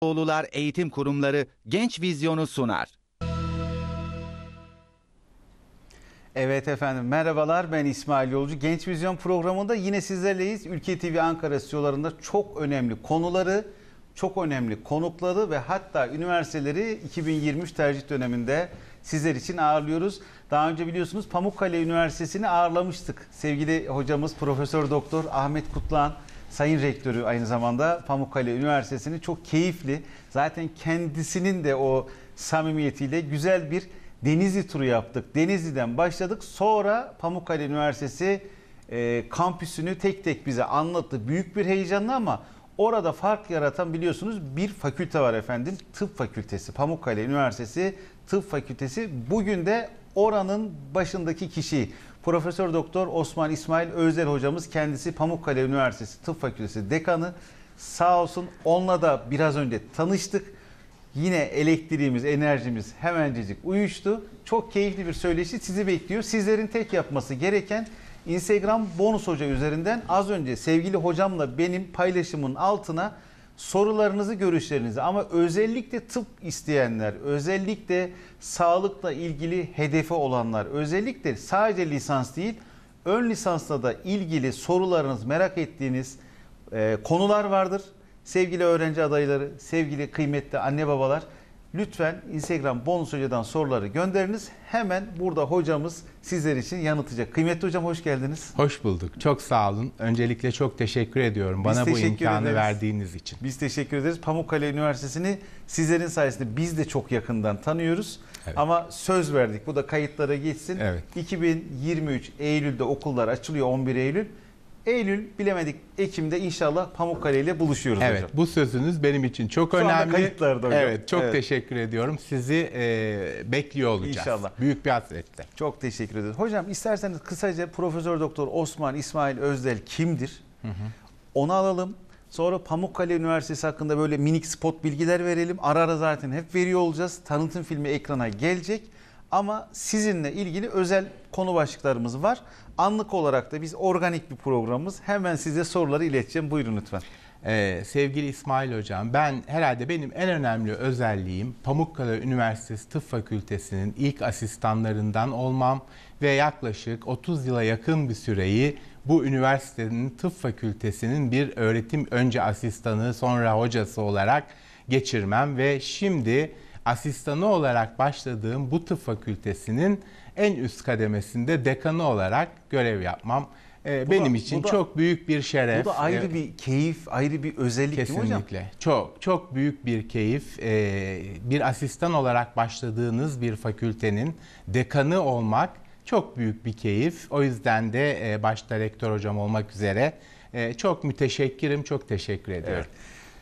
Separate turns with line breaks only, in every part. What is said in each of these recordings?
Oğlular Eğitim Kurumları Genç Vizyonu sunar. Evet efendim merhabalar ben İsmail Yolcu. Genç Vizyon programında yine sizlerleyiz. Ülke TV Ankara stüdyolarında çok önemli konuları, çok önemli konukları ve hatta üniversiteleri 2023 tercih döneminde sizler için ağırlıyoruz. Daha önce biliyorsunuz Pamukkale Üniversitesi'ni ağırlamıştık. Sevgili hocamız Profesör Doktor Ahmet Kutlan Sayın Rektörü aynı zamanda Pamukkale Üniversitesi'ni çok keyifli zaten kendisinin de o samimiyetiyle güzel bir Denizli turu yaptık. Denizli'den başladık sonra Pamukkale Üniversitesi e, kampüsünü tek tek bize anlattı. Büyük bir heyecanla ama orada fark yaratan biliyorsunuz bir fakülte var efendim. Tıp Fakültesi. Pamukkale Üniversitesi Tıp Fakültesi. Bugün de oranın başındaki kişi Profesör Doktor Osman İsmail Özel hocamız kendisi Pamukkale Üniversitesi Tıp Fakültesi dekanı. Sağ olsun onunla da biraz önce tanıştık. Yine elektriğimiz, enerjimiz hemencecik uyuştu. Çok keyifli bir söyleşi sizi bekliyor. Sizlerin tek yapması gereken Instagram bonus hoca üzerinden az önce sevgili hocamla benim paylaşımın altına sorularınızı, görüşlerinizi ama özellikle tıp isteyenler, özellikle sağlıkla ilgili hedefi olanlar, özellikle sadece lisans değil, ön lisansla da ilgili sorularınız, merak ettiğiniz e, konular vardır. Sevgili öğrenci adayları, sevgili kıymetli anne babalar, lütfen Instagram Bonus Hoca'dan soruları gönderiniz. Hemen burada hocamız sizler için yanıtacak. Kıymetli hocam hoş geldiniz.
Hoş bulduk. Çok sağ olun. Öncelikle çok teşekkür ediyorum Biz bana teşekkür bu imkanı ederiz. verdiğiniz
için. Biz teşekkür ederiz. Pamukkale Üniversitesi'ni sizlerin sayesinde biz de çok yakından tanıyoruz. Evet. Ama söz verdik. Bu da kayıtlara geçsin. Evet. 2023 Eylül'de okullar açılıyor 11 Eylül. Eylül bilemedik Ekim'de inşallah Pamukkale ile buluşuyoruz evet, hocam. bu sözünüz benim için çok Şu önemli. kayıtlarda hocam. Evet, çok evet. teşekkür ediyorum. Sizi e, bekliyor olacağız. İnşallah. Büyük bir hasretle. Çok teşekkür ederim. Hocam isterseniz kısaca Profesör Doktor Osman İsmail Özdel kimdir? Hı hı. Onu alalım. Sonra Pamukkale Üniversitesi hakkında böyle minik spot bilgiler verelim. Ara ara zaten hep veriyor olacağız. Tanıtım filmi ekrana gelecek. Ama sizinle ilgili özel konu başlıklarımız var. Anlık olarak da biz organik bir programımız. Hemen size soruları ileteceğim. Buyurun lütfen. Ee, sevgili İsmail Hocam, ben herhalde
benim en önemli özelliğim Pamukkale Üniversitesi Tıp Fakültesi'nin ilk asistanlarından olmam ve yaklaşık 30 yıla yakın bir süreyi bu üniversitenin tıp fakültesinin bir öğretim önce asistanı sonra hocası olarak geçirmem ve şimdi asistanı olarak başladığım bu tıp fakültesinin en üst kademesinde dekanı olarak görev yapmam e, benim da, için da, çok büyük bir şeref. Bu da ayrı e, bir keyif, ayrı bir özellik Kesinlikle. değil mi hocam? Çok, çok büyük bir keyif. E, bir asistan olarak başladığınız bir fakültenin dekanı olmak çok büyük bir keyif. O yüzden de e, başta rektör hocam olmak
üzere e, çok müteşekkirim, çok teşekkür ediyorum.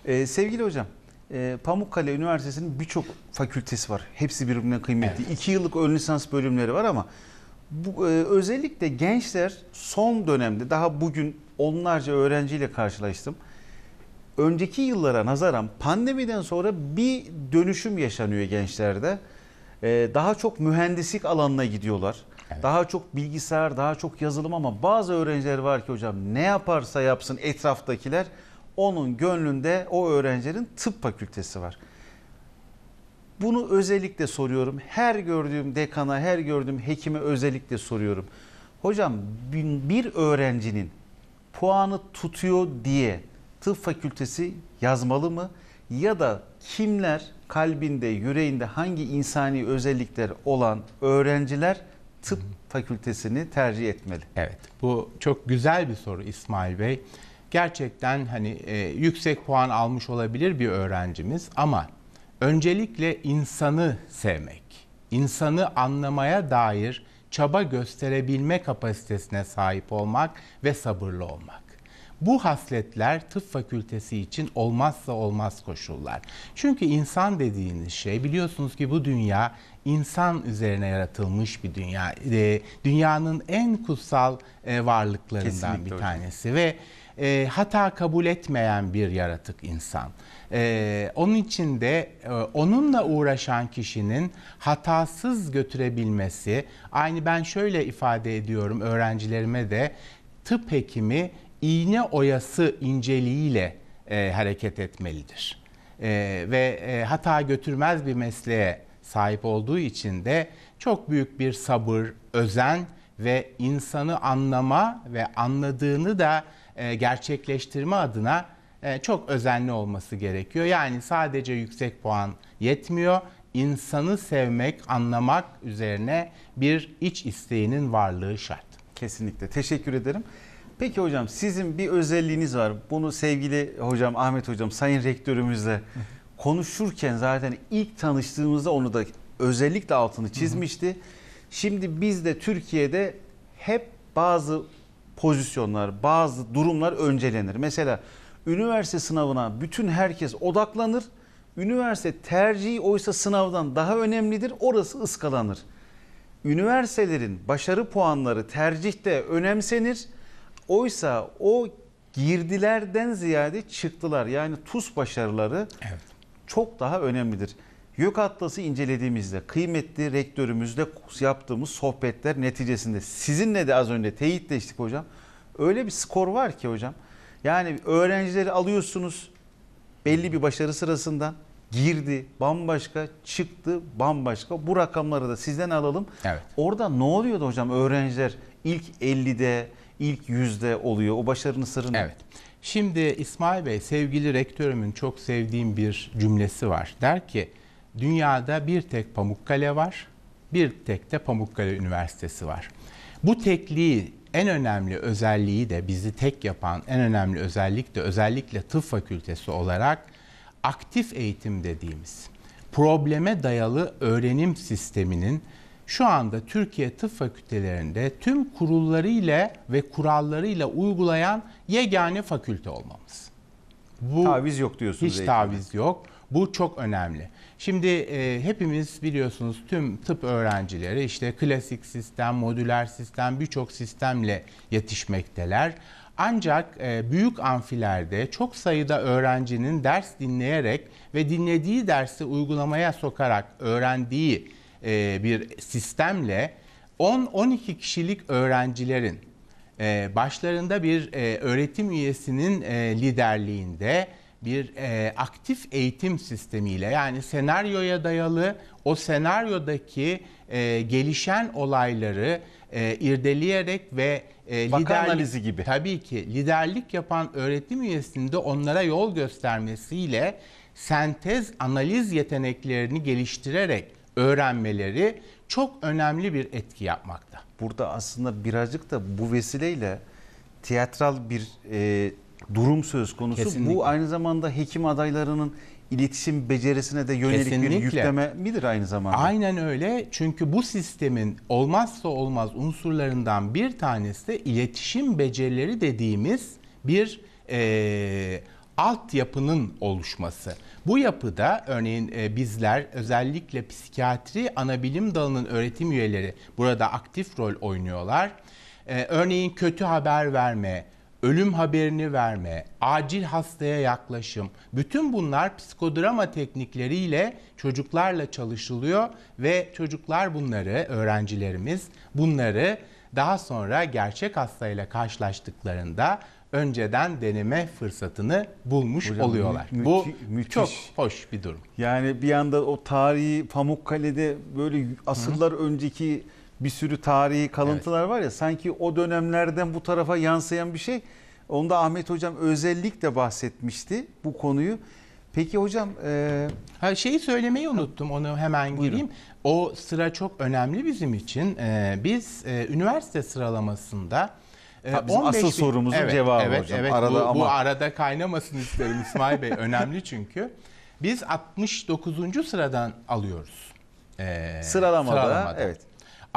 Evet. E, sevgili hocam, e, Pamukkale Üniversitesi'nin birçok fakültesi var. Hepsi birbirinden kıymetli. Evet. İki yıllık ön lisans bölümleri var ama bu, e, özellikle gençler son dönemde daha bugün onlarca öğrenciyle karşılaştım. Önceki yıllara nazaran pandemiden sonra bir dönüşüm yaşanıyor gençlerde. E, daha çok mühendislik alanına gidiyorlar. Evet. Daha çok bilgisayar, daha çok yazılım ama bazı öğrenciler var ki hocam ne yaparsa yapsın etraftakiler onun gönlünde o öğrencinin tıp fakültesi var. Bunu özellikle soruyorum. Her gördüğüm dekana, her gördüğüm hekime özellikle soruyorum. Hocam bir öğrencinin puanı tutuyor diye tıp fakültesi yazmalı mı? Ya da kimler kalbinde, yüreğinde hangi insani özellikler olan öğrenciler tıp fakültesini tercih etmeli? Evet bu çok güzel bir soru
İsmail Bey gerçekten hani e, yüksek puan almış olabilir bir öğrencimiz ama öncelikle insanı sevmek, insanı anlamaya dair çaba gösterebilme kapasitesine sahip olmak ve sabırlı olmak. Bu hasletler tıp fakültesi için olmazsa olmaz koşullar. Çünkü insan dediğiniz şey biliyorsunuz ki bu dünya insan üzerine yaratılmış bir dünya. E, dünyanın en kutsal e, varlıklarından Kesinlikle bir hocam. tanesi ve e, hata kabul etmeyen bir yaratık insan. E, onun için de e, onunla uğraşan kişinin hatasız götürebilmesi, aynı ben şöyle ifade ediyorum öğrencilerime de tıp hekimi iğne oyası inceliğiyle e, hareket etmelidir. E, ve e, hata götürmez bir mesleğe sahip olduğu için de çok büyük bir sabır, özen ve insanı anlama ve anladığını da e, gerçekleştirme adına e, çok özenli olması gerekiyor. Yani sadece yüksek puan yetmiyor. İnsanı sevmek, anlamak üzerine
bir iç isteğinin varlığı şart. Kesinlikle. Teşekkür ederim. Peki hocam sizin bir özelliğiniz var. Bunu sevgili hocam Ahmet hocam sayın rektörümüzle konuşurken zaten ilk tanıştığımızda onu da özellikle altını çizmişti. Şimdi biz de Türkiye'de hep bazı pozisyonlar, bazı durumlar öncelenir. Mesela üniversite sınavına bütün herkes odaklanır. Üniversite tercihi oysa sınavdan daha önemlidir. Orası ıskalanır. Üniversitelerin başarı puanları tercihte önemsenir. Oysa o girdilerden ziyade çıktılar yani TUS başarıları evet. çok daha önemlidir. Yük Atlas'ı incelediğimizde kıymetli rektörümüzle yaptığımız sohbetler neticesinde sizinle de az önce teyitleştik hocam. Öyle bir skor var ki hocam. Yani öğrencileri alıyorsunuz belli bir başarı sırasından girdi bambaşka çıktı bambaşka bu rakamları da sizden alalım. Evet. Orada ne oluyordu hocam öğrenciler ilk 50'de ilk yüzde oluyor o başarının sırrı ne? Evet. Şimdi İsmail Bey sevgili rektörümün çok sevdiğim bir
cümlesi var. Der ki dünyada bir tek Pamukkale var, bir tek de Pamukkale Üniversitesi var. Bu tekliği en önemli özelliği de bizi tek yapan en önemli özellik de özellikle tıp fakültesi olarak aktif eğitim dediğimiz probleme dayalı öğrenim sisteminin şu anda Türkiye tıp fakültelerinde tüm kurulları ile ve kurallarıyla uygulayan yegane fakülte olmamız. Bu taviz yok diyorsunuz. Hiç eğitimde. taviz yok. Bu çok önemli. Şimdi e, hepimiz biliyorsunuz tüm tıp öğrencileri işte klasik sistem, modüler sistem birçok sistemle yetişmekteler. Ancak e, büyük amfilerde çok sayıda öğrencinin ders dinleyerek ve dinlediği dersi uygulamaya sokarak öğrendiği e, bir sistemle 10-12 kişilik öğrencilerin e, başlarında bir e, öğretim üyesinin e, liderliğinde bir e, aktif eğitim sistemiyle yani senaryoya dayalı o senaryodaki e, gelişen olayları e, irdeleyerek ve e, Vaka analizi gibi. Tabii ki liderlik yapan öğretim üyesinde onlara yol göstermesiyle sentez analiz yeteneklerini geliştirerek öğrenmeleri çok önemli
bir etki yapmakta. Burada aslında birazcık da bu vesileyle tiyatral bir e, durum söz konusu. Kesinlikle. Bu aynı zamanda hekim adaylarının iletişim becerisine de yönelik Kesinlikle. bir yükleme
midir aynı zamanda? Aynen öyle. Çünkü bu sistemin olmazsa olmaz unsurlarından bir tanesi de iletişim becerileri dediğimiz bir e, altyapının oluşması. Bu yapıda örneğin e, bizler özellikle psikiyatri anabilim dalının öğretim üyeleri burada aktif rol oynuyorlar. E, örneğin kötü haber verme, ölüm haberini verme, acil hastaya yaklaşım, bütün bunlar psikodrama teknikleriyle çocuklarla çalışılıyor ve çocuklar bunları, öğrencilerimiz bunları daha sonra gerçek hastayla karşılaştıklarında önceden deneme fırsatını bulmuş Hocam, oluyorlar. Mü- Bu müthiş. çok
hoş bir durum. Yani bir anda o tarihi Pamukkale'de böyle asırlar Hı-hı. önceki bir sürü tarihi kalıntılar evet. var ya sanki o dönemlerden bu tarafa yansıyan bir şey. Onda Ahmet Hocam özellikle bahsetmişti bu konuyu. Peki hocam... E...
Ha, şeyi söylemeyi unuttum onu hemen gireyim. O sıra çok önemli bizim için. Ee, biz e, üniversite sıralamasında... E, bizim 15 asıl bin... sorumuzun evet, cevabı evet, hocam. Evet, arada bu, ama... bu arada kaynamasın isterim İsmail Bey. Önemli çünkü. Biz 69. sıradan alıyoruz. Ee, sıralamada, sıralamada. Evet.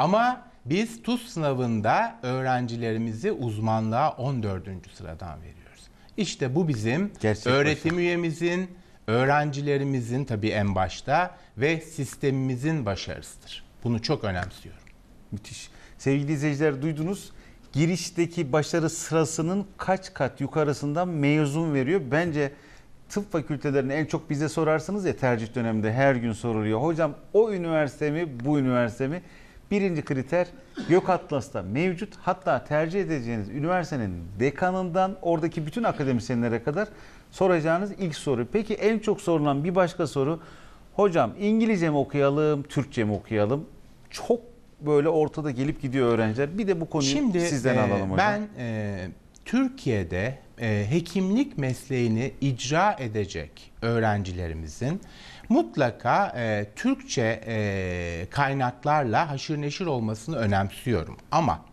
Ama biz TUS sınavında öğrencilerimizi uzmanlığa 14. sıradan veriyoruz. İşte bu bizim Gerçek öğretim başarı. üyemizin, öğrencilerimizin tabii en başta ve sistemimizin başarısıdır. Bunu çok önemsiyorum.
Müthiş. Sevgili izleyiciler duydunuz. Girişteki başarı sırasının kaç kat yukarısından mezun veriyor. Bence tıp fakültelerini en çok bize sorarsınız ya tercih döneminde her gün soruluyor. Hocam o üniversite mi bu üniversite mi? Birinci kriter Gök Atlas'ta mevcut. Hatta tercih edeceğiniz üniversitenin dekanından oradaki bütün akademisyenlere kadar soracağınız ilk soru. Peki en çok sorulan bir başka soru. Hocam İngilizce mi okuyalım, Türkçe mi okuyalım? Çok böyle ortada gelip gidiyor öğrenciler. Bir de bu konuyu Şimdi, sizden e, alalım hocam. Ben e, Türkiye'de
e, hekimlik mesleğini icra edecek öğrencilerimizin mutlaka e, Türkçe e, kaynaklarla haşır neşir olmasını önemsiyorum. Ama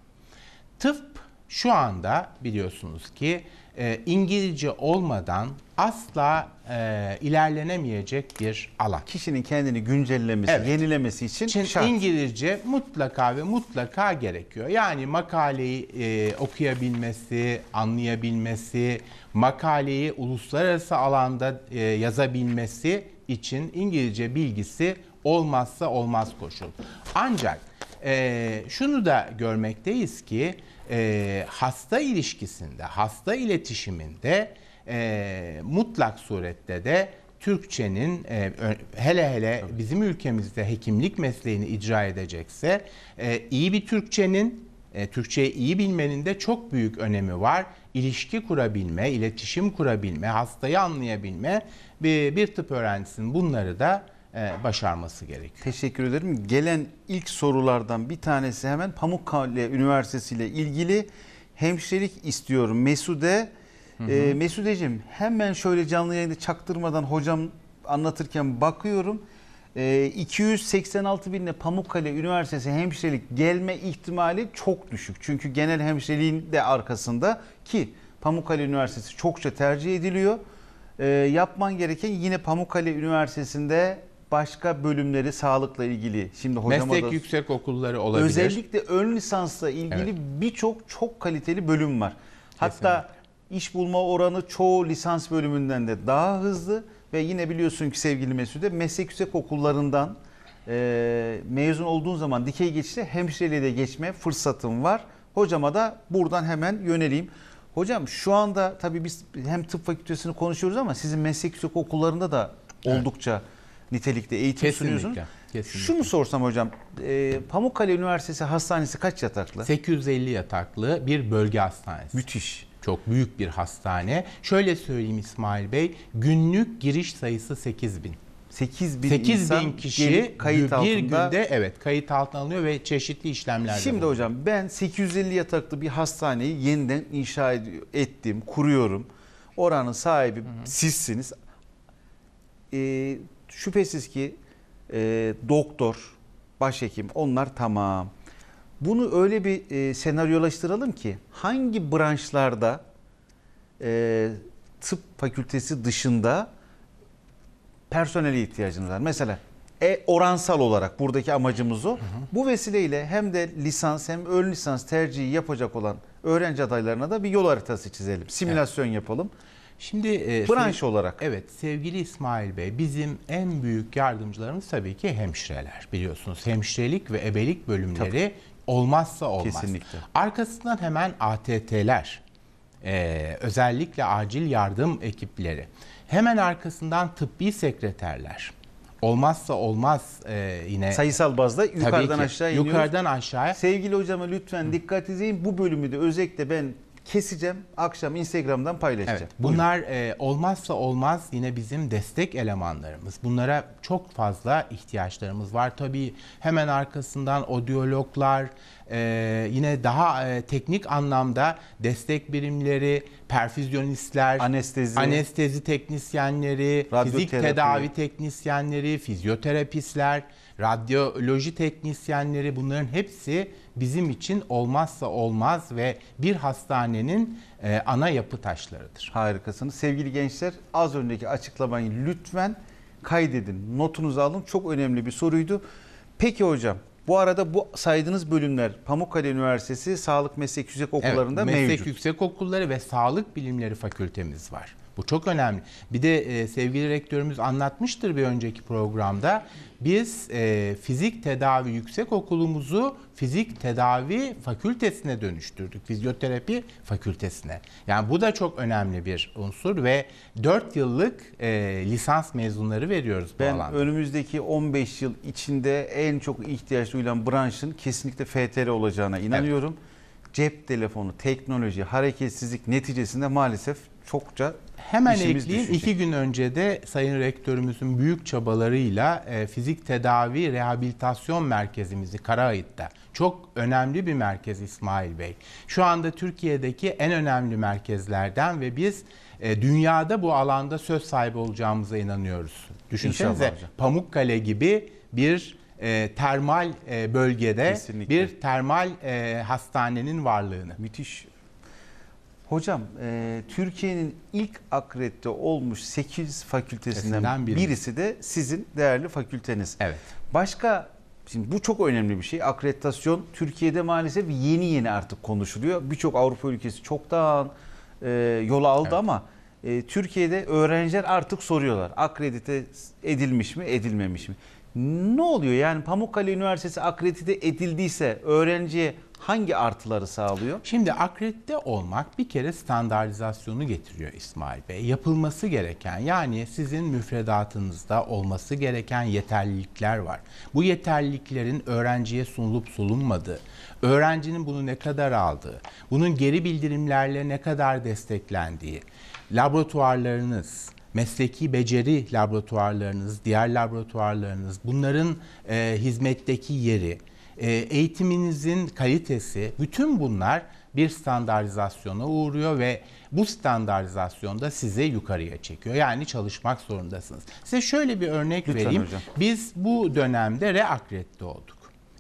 tıp şu anda biliyorsunuz ki e, İngilizce olmadan asla e, ilerlenemeyecek
bir alan. Kişinin kendini güncellemesi, evet. yenilemesi için Çin, şart. İngilizce
mutlaka ve mutlaka gerekiyor. Yani makaleyi e, okuyabilmesi, anlayabilmesi, makaleyi uluslararası alanda e, yazabilmesi için İngilizce bilgisi olmazsa olmaz koşul. Ancak e, şunu da görmekteyiz ki e, hasta ilişkisinde, hasta iletişiminde e, mutlak surette de Türkçenin e, hele hele bizim ülkemizde hekimlik mesleğini icra edecekse e, iyi bir Türkçenin, e, Türkçeyi iyi bilmenin de çok büyük önemi var. İlişki kurabilme, iletişim kurabilme, hastayı anlayabilme bir, bir tıp öğrencisinin
bunları da e, başarması gerekiyor. Teşekkür ederim. Gelen ilk sorulardan bir tanesi hemen Pamukkale Üniversitesi ile ilgili hemşirelik istiyorum. Mesude, E, Mesudeciğim hemen şöyle canlı yayında çaktırmadan hocam anlatırken bakıyorum. E, 286 binle Pamukkale Üniversitesi hemşirelik gelme ihtimali çok düşük. Çünkü genel hemşireliğin de arkasında ki Pamukkale Üniversitesi çokça tercih ediliyor e, yapman gereken yine Pamukkale Üniversitesi'nde başka bölümleri sağlıkla ilgili şimdi hocama meslek
yüksek okulları olabilir. Özellikle
ön lisansla ilgili evet. birçok çok kaliteli bölüm var. Hatta iş bulma oranı çoğu lisans bölümünden de daha hızlı ve yine biliyorsun ki sevgili Mesut'e meslek yüksek okullarından e, mezun olduğun zaman dikey geçişte hemşireliğe de geçme fırsatım var. Hocama da buradan hemen yöneleyim. Hocam şu anda tabii biz hem tıp fakültesini konuşuyoruz ama sizin meslek yüksek okullarında da oldukça evet. nitelikte eğitim kesinlikle, sunuyorsunuz. Kesinlikle. Şunu sorsam hocam, e, Pamukkale Üniversitesi Hastanesi kaç yataklı? 850 yataklı bir bölge hastanesi. Müthiş. Çok büyük
bir hastane. Şöyle söyleyeyim İsmail Bey, günlük giriş sayısı 8 bin.
8 bin, 8 insan bin kişi kayıt altında. bir günde evet kayıt altına alınıyor ve çeşitli işlemler. Şimdi bulunuyor. hocam ben 850 yataklı bir hastaneyi yeniden inşa ettim, kuruyorum. Oranın sahibi Hı-hı. sizsiniz. Ee, şüphesiz ki e, doktor, başhekim onlar tamam. Bunu öyle bir e, senaryolaştıralım ki hangi branşlarda e, tıp fakültesi dışında personele ihtiyacınız var. Mesela e, oransal olarak buradaki amacımız o. Hı hı. Bu vesileyle hem de lisans hem ön lisans tercihi yapacak olan öğrenci adaylarına da bir yol haritası çizelim. Simülasyon evet. yapalım. Şimdi e, branş olarak.
Evet sevgili İsmail Bey bizim en büyük yardımcılarımız tabii ki hemşireler. Biliyorsunuz hemşirelik ve ebelik bölümleri tabii. olmazsa olmaz. Kesinlikle. Arkasından hemen ATT'ler. Ee, özellikle acil yardım ekipleri. Hemen arkasından tıbbi sekreterler. Olmazsa olmaz e, yine. Sayısal bazda yukarıdan ki, iniyoruz. Yukarıdan
aşağıya. Sevgili hocama lütfen dikkat edin. Bu bölümü de özellikle ben keseceğim. Akşam Instagram'dan paylaşacağım. Evet,
bunlar e, olmazsa olmaz yine bizim destek elemanlarımız. Bunlara çok fazla ihtiyaçlarımız var. Tabii hemen arkasından odyologlar, e, yine daha e, teknik anlamda destek birimleri, perfüzyonistler, anestezi, anestezi teknisyenleri, fizik tedavi teknisyenleri, fizyoterapistler, radyoloji teknisyenleri bunların hepsi bizim için olmazsa olmaz ve bir hastanenin e, ana yapı
taşlarıdır. Harikasınız. Sevgili gençler az önceki açıklamayı lütfen kaydedin. Notunuzu alın. Çok önemli bir soruydu. Peki hocam bu arada bu saydığınız bölümler Pamukkale Üniversitesi Sağlık Meslek Yüksek Okulları'nda evet, meslek mevcut. Meslek
Yüksek Okulları ve Sağlık Bilimleri Fakültemiz var. Bu çok önemli. Bir de e, sevgili rektörümüz anlatmıştır bir önceki programda. Biz e, fizik tedavi yüksek okulumuzu fizik tedavi fakültesine dönüştürdük. Fizyoterapi fakültesine. Yani bu da
çok önemli bir unsur
ve 4 yıllık e, lisans mezunları veriyoruz
ben bu alanda. önümüzdeki 15 yıl içinde en çok ihtiyaç duyulan branşın kesinlikle FTR olacağına inanıyorum. Evet. Cep telefonu, teknoloji, hareketsizlik neticesinde maalesef çokça Hemen İşimiz ekleyeyim düşecek. iki gün önce de Sayın Rektörümüzün büyük
çabalarıyla e, fizik tedavi rehabilitasyon merkezimizi Karahitte çok önemli bir merkez İsmail Bey. Şu anda Türkiye'deki en önemli merkezlerden ve biz e, dünyada bu alanda söz sahibi olacağımıza inanıyoruz. Düşünsenize Pamukkale gibi bir e, termal e, bölgede Kesinlikle. bir termal e,
hastanenin varlığını. Müthiş Hocam e, Türkiye'nin ilk akredite olmuş 8 fakültesinden biri. birisi de sizin değerli fakülteniz. Evet. Başka Şimdi bu çok önemli bir şey. Akreditasyon Türkiye'de maalesef yeni yeni artık konuşuluyor. Birçok Avrupa ülkesi çoktan e, yola aldı evet. ama e, Türkiye'de öğrenciler artık soruyorlar. Akredite edilmiş mi, edilmemiş mi? Ne oluyor yani Pamukkale Üniversitesi akredite edildiyse öğrenciye hangi artıları sağlıyor? Şimdi akredite olmak bir kere standartizasyonu
getiriyor İsmail Bey. Yapılması gereken yani sizin müfredatınızda olması gereken yeterlilikler var. Bu yeterliliklerin öğrenciye sunulup sunulmadığı, öğrencinin bunu ne kadar aldığı, bunun geri bildirimlerle ne kadar desteklendiği, laboratuvarlarınız, mesleki beceri laboratuvarlarınız, diğer laboratuvarlarınız, bunların e, hizmetteki yeri, e, eğitiminizin kalitesi, bütün bunlar bir standartizasyona uğruyor ve bu standartizasyon da sizi yukarıya çekiyor. Yani çalışmak zorundasınız. Size şöyle bir örnek Lütfen vereyim. Hocam. Biz bu dönemde reakredite olduk.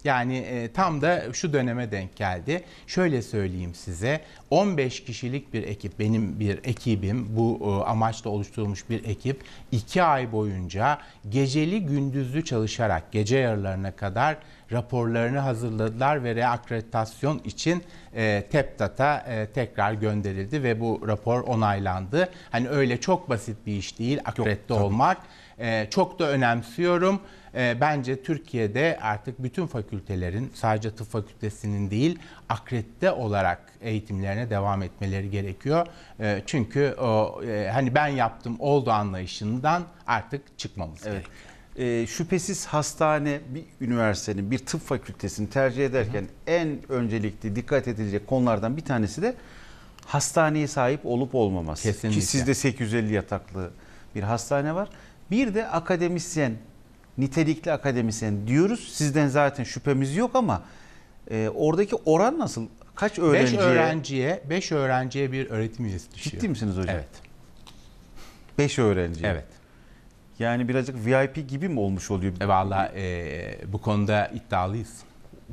Yani e, tam da şu döneme denk geldi. Şöyle söyleyeyim size 15 kişilik bir ekip benim bir ekibim bu e, amaçla oluşturulmuş bir ekip 2 ay boyunca geceli gündüzlü çalışarak gece yarılarına kadar raporlarını hazırladılar ve reakreditasyon için e, TEPTAT'a e, tekrar gönderildi ve bu rapor onaylandı. Hani öyle çok basit bir iş değil akredite olmak. E, çok da önemsiyorum e, bence Türkiye'de artık bütün fakültelerin sadece tıp fakültesinin değil akredite olarak eğitimlerine devam etmeleri gerekiyor. E, çünkü o, e, hani ben yaptım oldu anlayışından artık çıkmamız evet.
gerekiyor. E, şüphesiz hastane bir üniversitenin bir tıp fakültesini tercih ederken Hı. en öncelikli dikkat edilecek konulardan bir tanesi de hastaneye sahip olup olmaması. Kesinlikle. Ki sizde 850 yataklı bir hastane var. Bir de akademisyen nitelikli akademisyen diyoruz. Sizden zaten şüphemiz yok ama e, oradaki oran nasıl? Kaç öğrenciye? 5
öğrenciye, 5 öğrenciye bir öğretim üyesi düşüyor.
Ciddi misiniz hocam? Evet. 5 öğrenci. Evet. Yani birazcık VIP gibi mi olmuş oluyor? E valla e, bu konuda iddialıyız.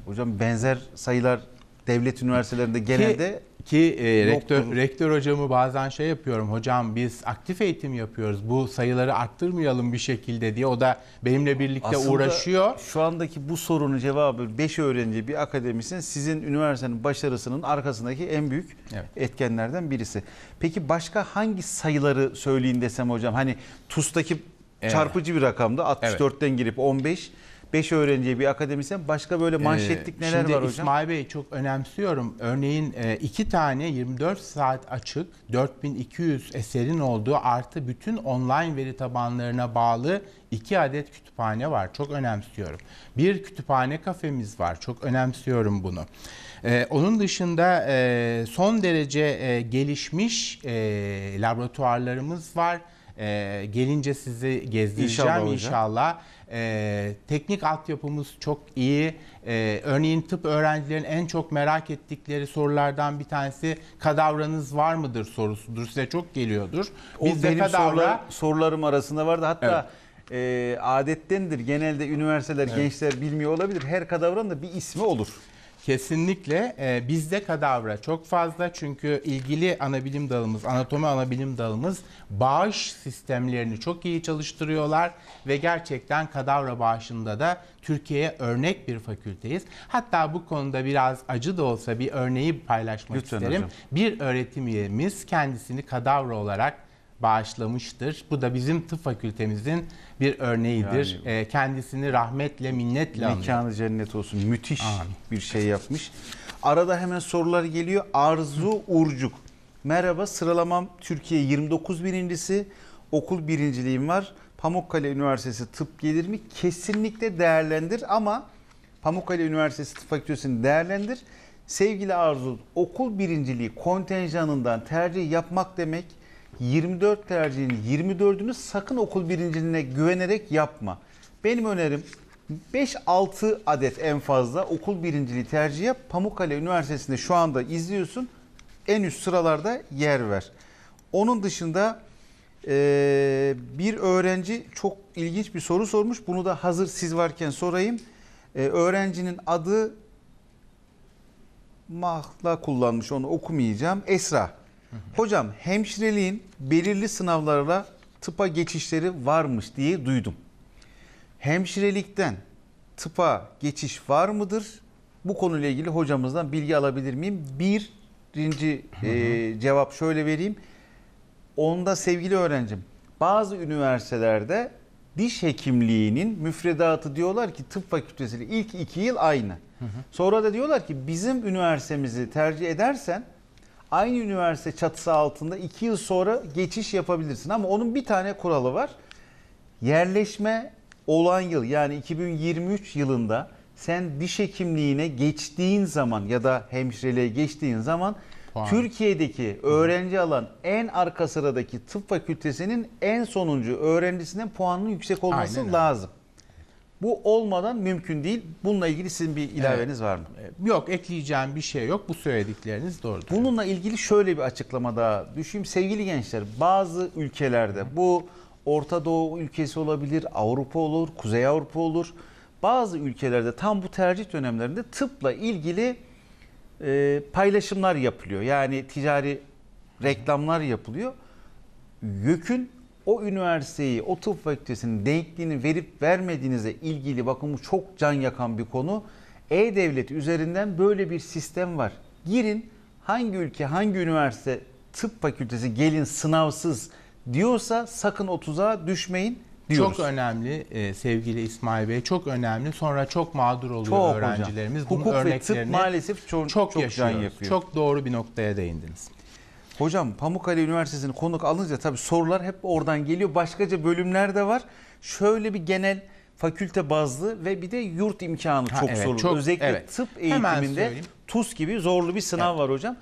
Hocam benzer sayılar Devlet üniversitelerinde genelde ki, ki e, rektör
rektör hocamı bazen şey yapıyorum. Hocam biz aktif eğitim yapıyoruz. Bu sayıları arttırmayalım bir şekilde diye. O
da benimle birlikte Aslında uğraşıyor. Şu andaki bu sorunun cevabı 5 öğrenci bir akademisyen sizin üniversitenin başarısının arkasındaki en büyük evet. etkenlerden birisi. Peki başka hangi sayıları söyleyin desem hocam? Hani TUS'taki evet. çarpıcı bir rakamda 64'ten evet. girip 15 5 öğrenciye bir akademisyen başka böyle ee, manşetlik neler Şimdi var hocam? İsmail
Bey çok önemsiyorum. Örneğin e, iki tane 24 saat açık 4200 eserin olduğu artı bütün online veri tabanlarına bağlı iki adet kütüphane var. Çok önemsiyorum. Bir kütüphane kafemiz var. Çok önemsiyorum bunu. Ee, onun dışında e, son derece e, gelişmiş e, laboratuvarlarımız var e, gelince sizi gezdireceğim inşallah. inşallah. E, teknik altyapımız çok iyi. E, örneğin tıp öğrencilerin en çok merak ettikleri sorulardan bir tanesi kadavranız var mıdır sorusudur.
Size çok geliyordur. O benim de kadavra... sorular, sorularım arasında vardı. Hatta evet e, adettendir. Genelde üniversiteler, evet. gençler bilmiyor olabilir. Her kadavranın da bir ismi olur.
Kesinlikle e, bizde kadavra çok fazla çünkü ilgili anabilim dalımız, anatomi anabilim dalımız bağış sistemlerini çok iyi çalıştırıyorlar ve gerçekten kadavra bağışında da Türkiye'ye örnek bir fakülteyiz. Hatta bu konuda biraz acı da olsa bir örneği paylaşmak Lütfen isterim. Hocam. Bir öğretim üyemiz kendisini kadavra olarak bağışlamıştır. Bu da bizim tıp fakültemizin bir örneğidir. Yani, e, kendisini rahmetle, minnetle anıyor. Mekanı cennet olsun. Müthiş Amin.
bir şey yapmış. Arada hemen sorular geliyor. Arzu Urcuk. Merhaba sıralamam Türkiye 29 birincisi. Okul birinciliğim var. Pamukkale Üniversitesi tıp gelir mi? Kesinlikle değerlendir ama Pamukkale Üniversitesi Tıp Fakültesini değerlendir. Sevgili Arzu, okul birinciliği kontenjanından tercih yapmak demek 24 tercihinin 24'ünü sakın okul birinciliğine güvenerek yapma. Benim önerim 5-6 adet en fazla okul birinciliği tercihe Pamukkale Üniversitesi'nde şu anda izliyorsun. En üst sıralarda yer ver. Onun dışında bir öğrenci çok ilginç bir soru sormuş. Bunu da hazır siz varken sorayım. öğrencinin adı Mahla kullanmış onu okumayacağım. Esra. Hocam hemşireliğin belirli sınavlarla tıpa geçişleri varmış diye duydum. Hemşirelikten tıpa geçiş var mıdır? Bu konuyla ilgili hocamızdan bilgi alabilir miyim? Birinci e, cevap şöyle vereyim. Onda sevgili öğrencim bazı üniversitelerde diş hekimliğinin müfredatı diyorlar ki tıp fakültesiyle ilk iki yıl aynı. Hı hı. Sonra da diyorlar ki bizim üniversitemizi tercih edersen aynı üniversite çatısı altında 2 yıl sonra geçiş yapabilirsin. Ama onun bir tane kuralı var. Yerleşme olan yıl yani 2023 yılında sen diş hekimliğine geçtiğin zaman ya da hemşireliğe geçtiğin zaman Puan. Türkiye'deki öğrenci alan en arka sıradaki tıp fakültesinin en sonuncu öğrencisinin puanının yüksek olması Aynen. lazım. Bu olmadan mümkün değil. Bununla ilgili sizin bir ilaveniz evet. var mı? Yok ekleyeceğim bir şey yok. Bu söyledikleriniz doğrudur. Bununla ilgili şöyle bir açıklama daha düşeyim. Sevgili gençler bazı ülkelerde bu Orta Doğu ülkesi olabilir, Avrupa olur, Kuzey Avrupa olur. Bazı ülkelerde tam bu tercih dönemlerinde tıpla ilgili e, paylaşımlar yapılıyor. Yani ticari reklamlar yapılıyor. YÖK'ün o üniversiteyi, o tıp fakültesinin denkliğini verip vermediğinize ilgili bakın bu çok can yakan bir konu. E-Devlet üzerinden böyle bir sistem var. Girin hangi ülke, hangi üniversite tıp fakültesi gelin sınavsız diyorsa sakın 30'a düşmeyin diyoruz. Çok önemli
e, sevgili İsmail Bey. Çok önemli. Sonra çok mağdur oluyor çok öğrencilerimiz. Hocam. Bunun Hukuk ve tıp maalesef
çok, çok, çok yaşıyoruz. Can yapıyor. Çok doğru bir noktaya değindiniz. Hocam Pamukkale Üniversitesi'ni konuk alınca tabii sorular hep oradan geliyor. Başkaca bölümler de var. Şöyle bir genel fakülte bazlı ve bir de yurt imkanı ha, çok evet, sorulur. Çok, Özellikle evet. tıp eğitiminde TUS gibi zorlu bir sınav evet. var hocam.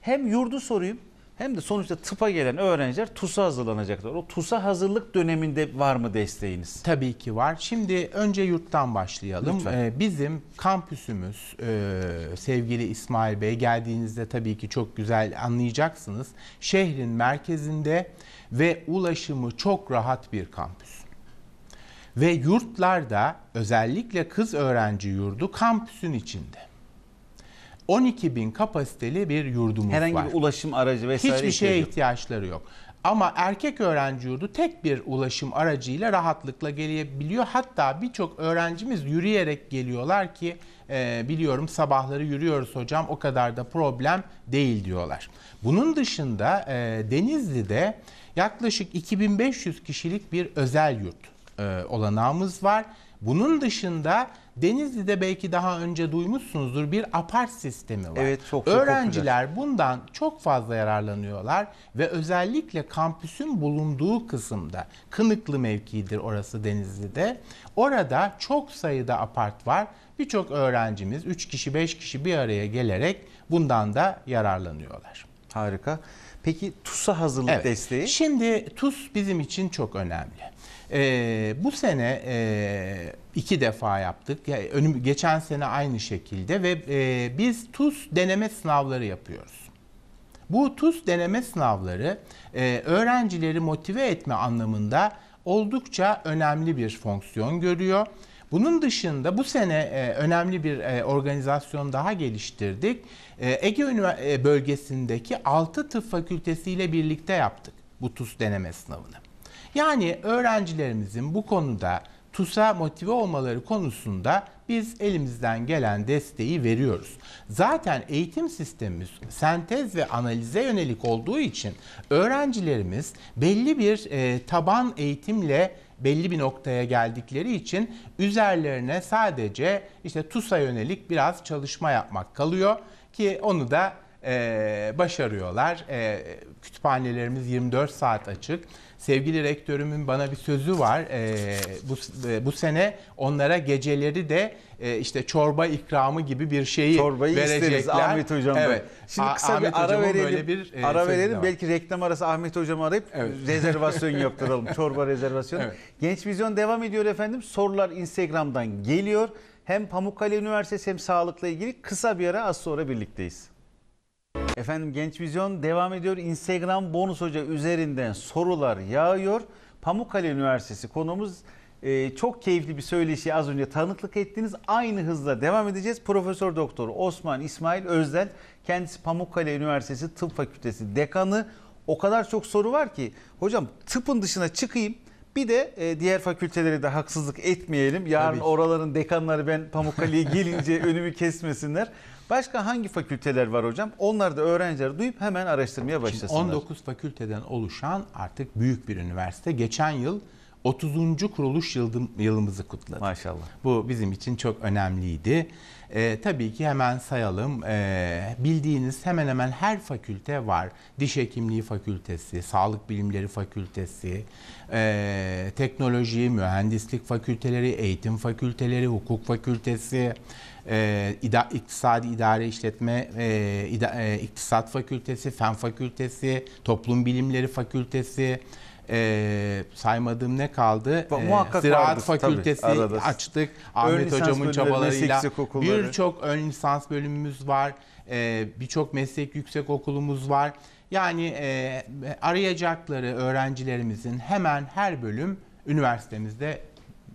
Hem yurdu sorayım hem de sonuçta tıpa gelen öğrenciler TUS'a hazırlanacaklar. O TUS'a hazırlık döneminde var mı desteğiniz?
Tabii ki var. Şimdi önce yurttan başlayalım. Ee, bizim kampüsümüz e, sevgili İsmail Bey geldiğinizde tabii ki çok güzel anlayacaksınız. Şehrin merkezinde ve ulaşımı çok rahat bir kampüs. Ve yurtlarda özellikle kız öğrenci yurdu kampüsün içinde. 12 bin kapasiteli bir yurdumuz Herhangi var. Herhangi bir ulaşım
aracı vesaire Hiçbir şeye yok.
ihtiyaçları yok. Ama erkek öğrenci yurdu tek bir ulaşım aracıyla rahatlıkla gelebiliyor. Hatta birçok öğrencimiz yürüyerek geliyorlar ki e, biliyorum sabahları yürüyoruz hocam o kadar da problem değil diyorlar. Bunun dışında e, Denizli'de yaklaşık 2500 kişilik bir özel yurt e, olanağımız var bunun dışında Denizli'de belki daha önce duymuşsunuzdur bir apart sistemi var. Evet çok çok Öğrenciler popüler. bundan çok fazla yararlanıyorlar ve özellikle kampüsün bulunduğu kısımda Kınıklı mevkidir orası Denizli'de. Orada çok sayıda apart var. Birçok öğrencimiz 3 kişi 5 kişi bir araya gelerek bundan da yararlanıyorlar. Harika. Peki TUS'a hazırlık evet. desteği? Şimdi TUS bizim için çok önemli. E, bu sene e, iki defa yaptık. Yani önüm, geçen sene aynı şekilde ve e, biz TUS deneme sınavları yapıyoruz. Bu TUS deneme sınavları e, öğrencileri motive etme anlamında oldukça önemli bir fonksiyon görüyor. Bunun dışında bu sene e, önemli bir e, organizasyon daha geliştirdik. E, Ege Ünivers- e, bölgesindeki 6 tıp fakültesiyle birlikte yaptık bu TUS deneme sınavını. Yani öğrencilerimizin bu konuda TUS'a motive olmaları konusunda biz elimizden gelen desteği veriyoruz. Zaten eğitim sistemimiz sentez ve analize yönelik olduğu için öğrencilerimiz belli bir e, taban eğitimle belli bir noktaya geldikleri için üzerlerine sadece işte TUS'a yönelik biraz çalışma yapmak kalıyor ki onu da e, başarıyorlar. E, kütüphanelerimiz 24 saat açık. Sevgili rektörümün bana bir sözü var. E, bu, e, bu sene onlara geceleri de e, işte çorba ikramı gibi bir şeyi Çorbayı verecekler. isteriz Ahmet Hocam, Evet. Şimdi A- kısa Ahmet bir ara verelim. Böyle bir, e, ara verelim. Belki
reklam arası Ahmet Hocam'ı arayıp evet. rezervasyon yaptıralım. Çorba rezervasyonu. Evet. Genç Vizyon devam ediyor efendim. Sorular Instagram'dan geliyor. Hem Pamukkale Üniversitesi hem sağlıkla ilgili kısa bir ara az sonra birlikteyiz. Efendim Genç Vizyon devam ediyor. Instagram Bonus Hoca üzerinden sorular yağıyor. Pamukkale Üniversitesi konumuz. Ee, çok keyifli bir söyleşi az önce tanıklık ettiniz. Aynı hızla devam edeceğiz. Profesör Doktor Osman İsmail Özden kendisi Pamukkale Üniversitesi Tıp Fakültesi dekanı. O kadar çok soru var ki hocam tıpın dışına çıkayım. Bir de e, diğer fakültelere de haksızlık etmeyelim. Yarın Tabii. oraların dekanları ben Pamukkale'ye gelince önümü kesmesinler. Başka hangi fakülteler var hocam? Onlar da öğrenciler duyup hemen araştırmaya başlasınlar. Şimdi 19 fakülteden oluşan artık büyük bir üniversite. Geçen yıl 30. kuruluş
yılımızı kutladık. Maşallah. Bu bizim için çok önemliydi. E, tabii ki hemen sayalım. E, bildiğiniz hemen hemen her fakülte var. Diş Hekimliği Fakültesi, Sağlık Bilimleri Fakültesi, e, Teknoloji, Mühendislik Fakülteleri, Eğitim Fakülteleri, Hukuk Fakültesi, e, ida, İktisadi İdare İşletme, e, ida, e, İktisat Fakültesi, Fen Fakültesi, Toplum Bilimleri Fakültesi, e, saymadığım ne kaldı? E, Muhakkak Ziraat vardır, Fakültesi tabii, açtık. Ahmet Hocam'ın çabalarıyla birçok ön lisans bölümümüz var. E, birçok meslek yüksek okulumuz var. Yani e, arayacakları öğrencilerimizin hemen her bölüm üniversitemizde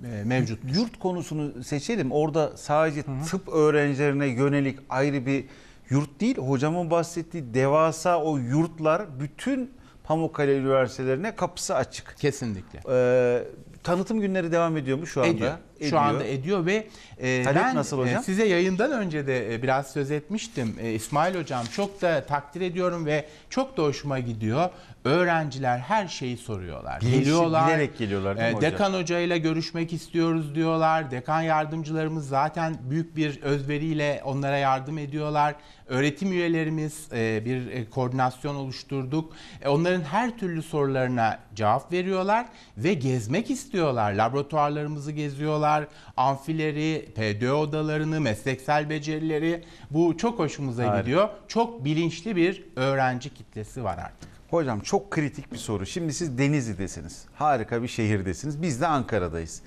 e, mevcut. Yurt konusunu seçelim. Orada sadece hı hı. tıp öğrencilerine yönelik ayrı bir yurt değil. Hocamın bahsettiği devasa o yurtlar bütün Pamukkale Üniversitelerine kapısı açık. Kesinlikle. Ee, tanıtım günleri devam ediyor mu şu anda? Ediyor. ediyor. Şu anda
ediyor ve
e, ben nasıl e, hocam? size yayından önce de e, biraz
söz etmiştim. E, İsmail hocam çok da takdir ediyorum ve çok da hoşuma gidiyor öğrenciler her şeyi soruyorlar. Bilinçli, geliyorlar. Bilerek geliyorlar değil mi e, hocam? Dekan hocayla görüşmek istiyoruz diyorlar. Dekan yardımcılarımız zaten büyük bir özveriyle onlara yardım ediyorlar. Öğretim üyelerimiz e, bir e, koordinasyon oluşturduk. Onların her türlü sorularına cevap veriyorlar ve gezmek istiyorlar. Laboratuvarlarımızı geziyorlar. Amfileri, PD odalarını, mesleksel becerileri.
Bu çok hoşumuza Harika. gidiyor. Çok bilinçli bir öğrenci kitlesi var artık. Hocam çok kritik bir soru. Şimdi siz Denizli'desiniz. Harika bir şehirdesiniz. Biz de Ankara'dayız.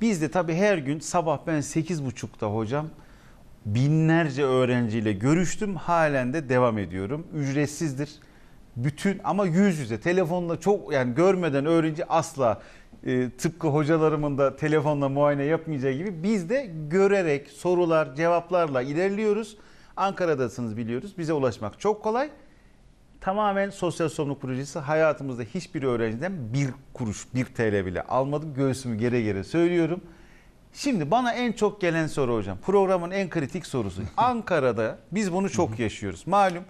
Biz de tabii her gün sabah ben 8.30'da hocam binlerce öğrenciyle görüştüm. Halen de devam ediyorum. Ücretsizdir. Bütün ama yüz yüze telefonla çok yani görmeden öğrenci asla e, tıpkı hocalarımın da telefonla muayene yapmayacağı gibi biz de görerek sorular cevaplarla ilerliyoruz. Ankara'dasınız biliyoruz. Bize ulaşmak çok kolay. Tamamen sosyal sorumluluk projesi hayatımızda hiçbir öğrenciden bir kuruş, bir TL bile almadım. Göğsümü gere gere söylüyorum. Şimdi bana en çok gelen soru hocam. Programın en kritik sorusu. Ankara'da biz bunu çok yaşıyoruz. Malum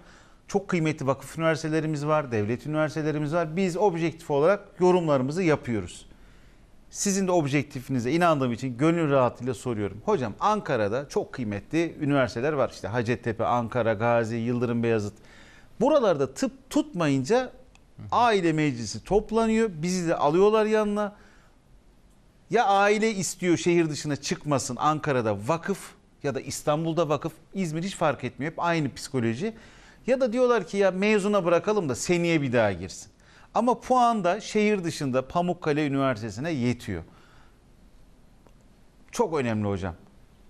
çok kıymetli vakıf üniversitelerimiz var, devlet üniversitelerimiz var. Biz objektif olarak yorumlarımızı yapıyoruz. Sizin de objektifinize inandığım için gönül rahatıyla soruyorum. Hocam Ankara'da çok kıymetli üniversiteler var. İşte Hacettepe, Ankara, Gazi, Yıldırım Beyazıt. Buralarda tıp tutmayınca aile meclisi toplanıyor. Bizi de alıyorlar yanına. Ya aile istiyor şehir dışına çıkmasın Ankara'da vakıf ya da İstanbul'da vakıf İzmir hiç fark etmiyor. Hep aynı psikoloji. Ya da diyorlar ki ya mezuna bırakalım da seneye bir daha girsin. Ama puan da şehir dışında Pamukkale Üniversitesi'ne yetiyor. Çok önemli hocam.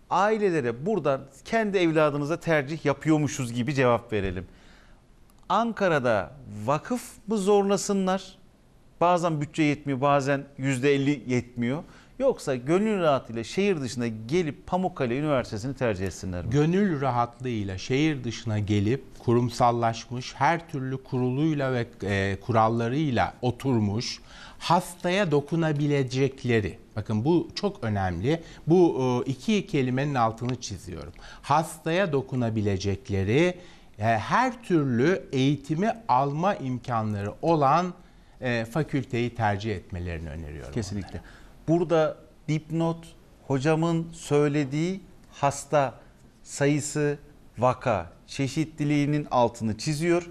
Ailelere buradan kendi evladınıza tercih yapıyormuşuz gibi cevap verelim. Ankara'da vakıf mı zorlasınlar? Bazen bütçe yetmiyor, bazen %50 yetmiyor. Yoksa gönül rahatlığıyla şehir dışına gelip Pamukkale Üniversitesi'ni tercih etsinler mi? Gönül
rahatlığıyla şehir dışına gelip kurumsallaşmış, her türlü kuruluyla ve e, kurallarıyla oturmuş, hastaya dokunabilecekleri. Bakın bu çok önemli. Bu e, iki kelimenin altını çiziyorum. Hastaya dokunabilecekleri her türlü eğitimi alma imkanları
olan e, fakülteyi tercih etmelerini öneriyorum. Kesinlikle. Onlara. Burada dipnot hocamın söylediği hasta sayısı, vaka, çeşitliliğinin altını çiziyor.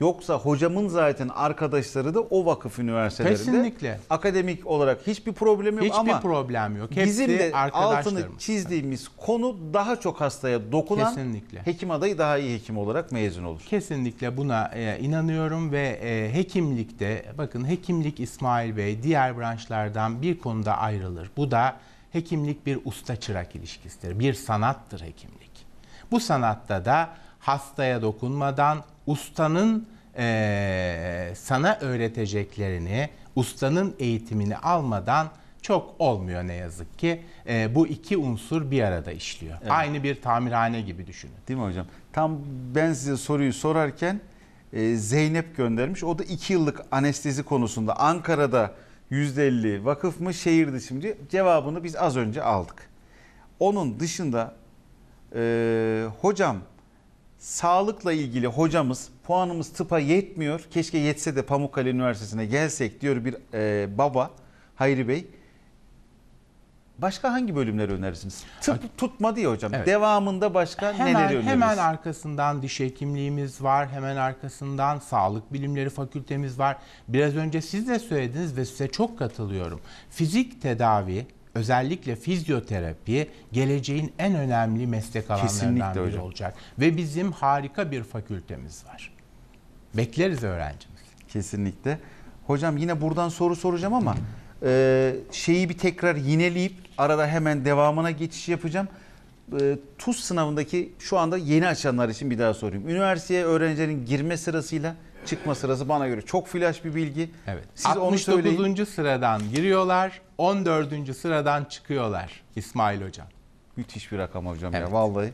Yoksa hocamın zaten arkadaşları da o vakıf üniversitelerinde Kesinlikle. akademik olarak hiçbir problemi yok Hiçbir ama problem yok. Hepsi bizim de altını çizdiğimiz konu daha çok hastaya dokunan Kesinlikle. hekim adayı daha iyi hekim olarak mezun olur. Kesinlikle buna e, inanıyorum ve e,
hekimlikte bakın hekimlik İsmail Bey diğer branşlardan bir konuda ayrılır. Bu da hekimlik bir usta çırak ilişkisidir. Bir sanattır hekimlik. Bu sanatta da hastaya dokunmadan ustanın e, sana öğreteceklerini, ustanın eğitimini almadan çok olmuyor ne yazık ki. E, bu iki unsur bir arada işliyor. Evet. Aynı bir tamirhane gibi düşünün.
Değil mi hocam? Tam ben size soruyu sorarken e, Zeynep göndermiş. O da iki yıllık anestezi konusunda Ankara'da %50 vakıf mı şehirdi şimdi? cevabını biz az önce aldık. Onun dışında e, hocam sağlıkla ilgili hocamız puanımız tıpa yetmiyor. Keşke yetse de Pamukkale Üniversitesi'ne gelsek diyor bir e, baba Hayri Bey. Başka hangi bölümleri önerirsiniz? Tıp tutma diye hocam. Evet. Devamında başka hemen, neleri öneririz? Hemen
arkasından diş hekimliğimiz var. Hemen arkasından sağlık bilimleri fakültemiz var. Biraz önce siz de söylediniz ve size çok katılıyorum. Fizik tedavi, özellikle fizyoterapi geleceğin en önemli meslek alanlarından biri olacak.
Ve bizim harika bir fakültemiz var. Bekleriz öğrencimiz. Kesinlikle. Hocam yine buradan soru soracağım ama e, şeyi bir tekrar yineleyip arada hemen devamına geçiş yapacağım. E, TUS sınavındaki şu anda yeni açanlar için bir daha sorayım. Üniversiteye öğrencilerin girme sırasıyla çıkma sırası bana göre çok flash bir bilgi.
Evet. Siz 69. sıradan giriyorlar. 14. sıradan
çıkıyorlar İsmail Hocam. Müthiş bir rakam hocam evet. ya vallahi.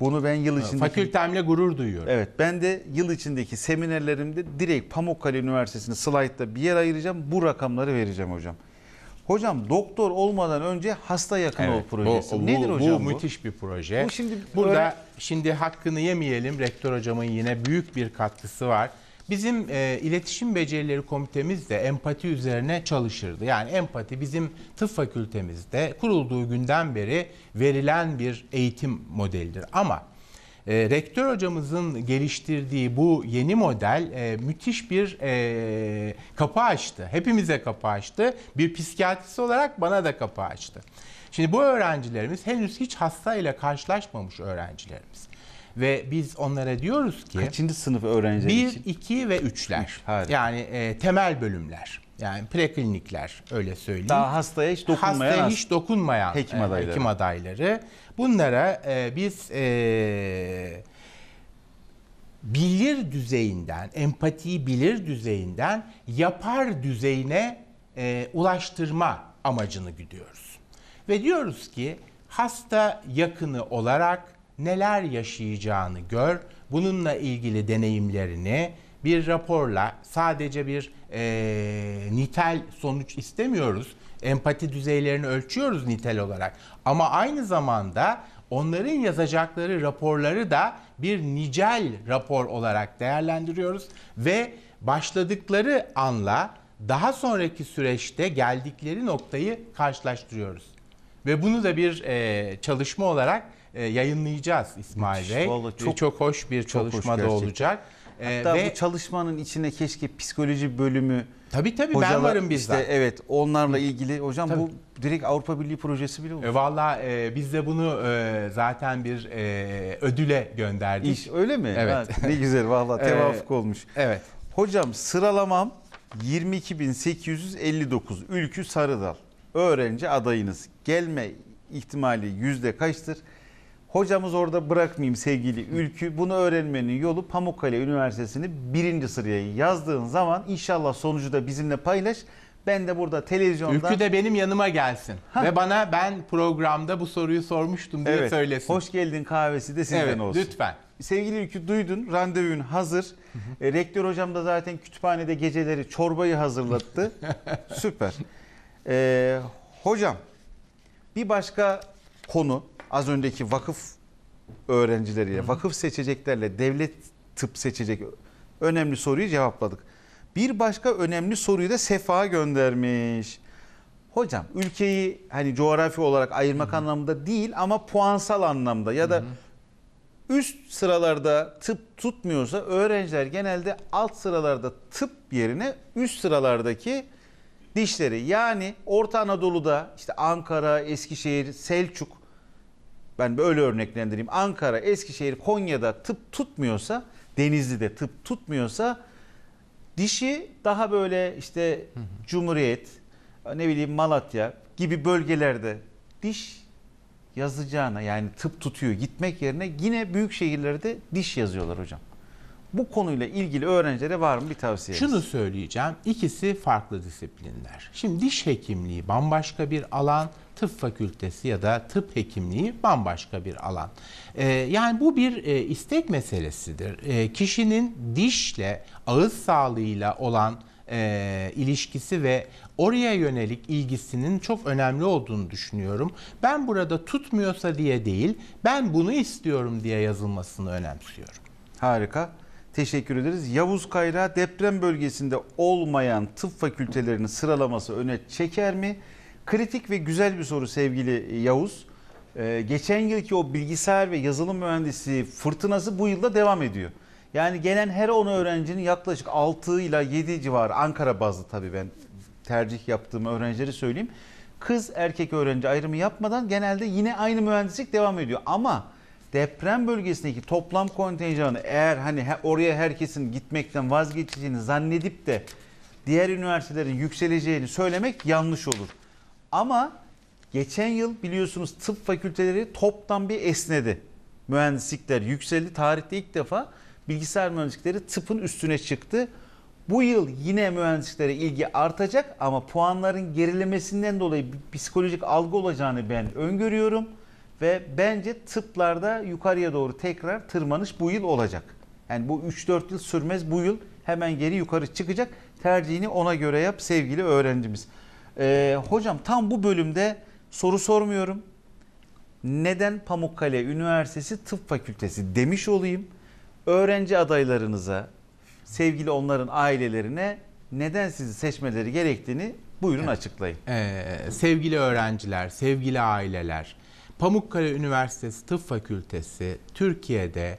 Bunu ben yıl içinde. Fakültemle gurur duyuyorum. Evet ben de yıl içindeki seminerlerimde direkt Pamukkale Üniversitesi'ni slaytta bir yer ayıracağım. Bu rakamları vereceğim hocam. Hocam doktor olmadan önce hasta yakın evet, ol projesi. Bu, Nedir hocam bu? Bu müthiş
bir proje. Bu şimdi
burada öyle... şimdi
hakkını yemeyelim. Rektör hocamın yine büyük bir katkısı var. Bizim e, iletişim becerileri komitemiz de empati üzerine çalışırdı. Yani empati bizim tıp fakültemizde kurulduğu günden beri verilen bir eğitim modelidir. Ama e, rektör hocamızın geliştirdiği bu yeni model e, müthiş bir e, kapı açtı. Hepimize kapı açtı. Bir psikiyatrist olarak bana da kapı açtı. Şimdi bu öğrencilerimiz henüz hiç hasta ile karşılaşmamış öğrencilerimiz. Ve biz onlara diyoruz ki... Kaçıncı
sınıf öğrenciler 1,
için? bir iki ve üçler Üç, yani e, temel bölümler. Yani preklinikler öyle söyleyeyim. Daha hastaya hiç dokunmayan, hastaya hiç dokunmayan hekim, e, adayları. hekim adayları. Bunlara e, biz e, bilir düzeyinden, empatiyi bilir düzeyinden yapar düzeyine e, ulaştırma amacını güdüyoruz. Ve diyoruz ki hasta yakını olarak neler yaşayacağını gör. Bununla ilgili deneyimlerini bir raporla sadece bir e, nitel sonuç istemiyoruz. Empati düzeylerini ölçüyoruz nitel olarak. Ama aynı zamanda onların yazacakları raporları da bir nicel rapor olarak değerlendiriyoruz ve başladıkları anla daha sonraki süreçte geldikleri noktayı karşılaştırıyoruz. Ve bunu da bir e, çalışma olarak e, yayınlayacağız İsmail Bey.
Vallahi çok, çok hoş bir çalışma hoş da olacak. E, Hatta ve, bu çalışmanın içine keşke psikoloji bölümü Tabii tabii Hocalar, ben varım bizden. Işte, evet onlarla ilgili hocam tabii. bu direkt Avrupa Birliği projesi bile olur. E,
Valla e, biz de bunu e, zaten bir e, ödüle
gönderdik. İş öyle mi? Evet. Ha, ne güzel valla e, tevafuk olmuş. Evet. Hocam sıralamam 22.859 Ülkü Sarıdal öğrenci adayınız. Gelme ihtimali yüzde kaçtır? Hocamız orada bırakmayayım sevgili Ülkü. Bunu öğrenmenin yolu Pamukkale Üniversitesi'ni birinci sıraya yazdığın zaman inşallah sonucu da bizimle paylaş. Ben de burada televizyonda... Ülkü de benim yanıma gelsin. Ha. Ve bana ben programda bu soruyu sormuştum diye evet. söylesin. Hoş geldin kahvesi de sizden evet, olsun. Lütfen. Sevgili Ülkü duydun randevun hazır. Hı hı. E, rektör hocam da zaten kütüphanede geceleri çorbayı hazırlattı. Süper. E, hocam bir başka konu az önceki vakıf öğrencileriyle, vakıf seçeceklerle devlet tıp seçecek önemli soruyu cevapladık. Bir başka önemli soruyu da Sefa göndermiş. Hocam ülkeyi hani coğrafi olarak ayırmak Hı. anlamında değil ama puansal anlamda ya da Hı. üst sıralarda tıp tutmuyorsa öğrenciler genelde alt sıralarda tıp yerine üst sıralardaki dişleri yani Orta Anadolu'da işte Ankara, Eskişehir, Selçuk ben böyle örneklendireyim. Ankara, Eskişehir, Konya'da tıp tutmuyorsa, Denizli'de tıp tutmuyorsa dişi daha böyle işte hı hı. Cumhuriyet, ne bileyim Malatya gibi bölgelerde diş yazacağına yani tıp tutuyor gitmek yerine yine büyük şehirlerde diş yazıyorlar hocam. Bu konuyla ilgili öğrencilere var mı bir tavsiye? Şunu
söyleyeceğim. İkisi farklı disiplinler. Şimdi diş hekimliği bambaşka bir alan, tıp fakültesi ya da tıp hekimliği bambaşka bir alan. Ee, yani bu bir e, istek meselesidir. Ee, kişinin dişle, ağız sağlığıyla olan e, ilişkisi ve oraya yönelik ilgisinin çok önemli olduğunu düşünüyorum. Ben burada tutmuyorsa diye değil, ben bunu istiyorum diye yazılmasını
önemsiyorum. Harika. Teşekkür ederiz. Yavuz Kayra deprem bölgesinde olmayan tıp fakültelerinin sıralaması öne çeker mi? kritik ve güzel bir soru sevgili Yavuz. Ee, geçen yılki o bilgisayar ve yazılım mühendisi fırtınası bu yılda devam ediyor. Yani gelen her 10 öğrencinin yaklaşık 6 ile 7 civarı Ankara bazlı tabii ben tercih yaptığım öğrencileri söyleyeyim. Kız erkek öğrenci ayrımı yapmadan genelde yine aynı mühendislik devam ediyor. Ama deprem bölgesindeki toplam kontenjanı eğer hani oraya herkesin gitmekten vazgeçeceğini zannedip de diğer üniversitelerin yükseleceğini söylemek yanlış olur. Ama geçen yıl biliyorsunuz tıp fakülteleri toptan bir esnedi. Mühendislikler yükseldi. Tarihte ilk defa bilgisayar mühendislikleri tıpın üstüne çıktı. Bu yıl yine mühendisliklere ilgi artacak ama puanların gerilemesinden dolayı psikolojik algı olacağını ben öngörüyorum. Ve bence tıplarda yukarıya doğru tekrar tırmanış bu yıl olacak. Yani bu 3-4 yıl sürmez bu yıl hemen geri yukarı çıkacak. Tercihini ona göre yap sevgili öğrencimiz. Ee, hocam tam bu bölümde soru sormuyorum. Neden Pamukkale Üniversitesi Tıp Fakültesi demiş olayım. Öğrenci adaylarınıza, sevgili onların ailelerine neden sizi seçmeleri gerektiğini buyurun evet. açıklayın. Ee, sevgili öğrenciler,
sevgili aileler, Pamukkale Üniversitesi Tıp Fakültesi Türkiye'de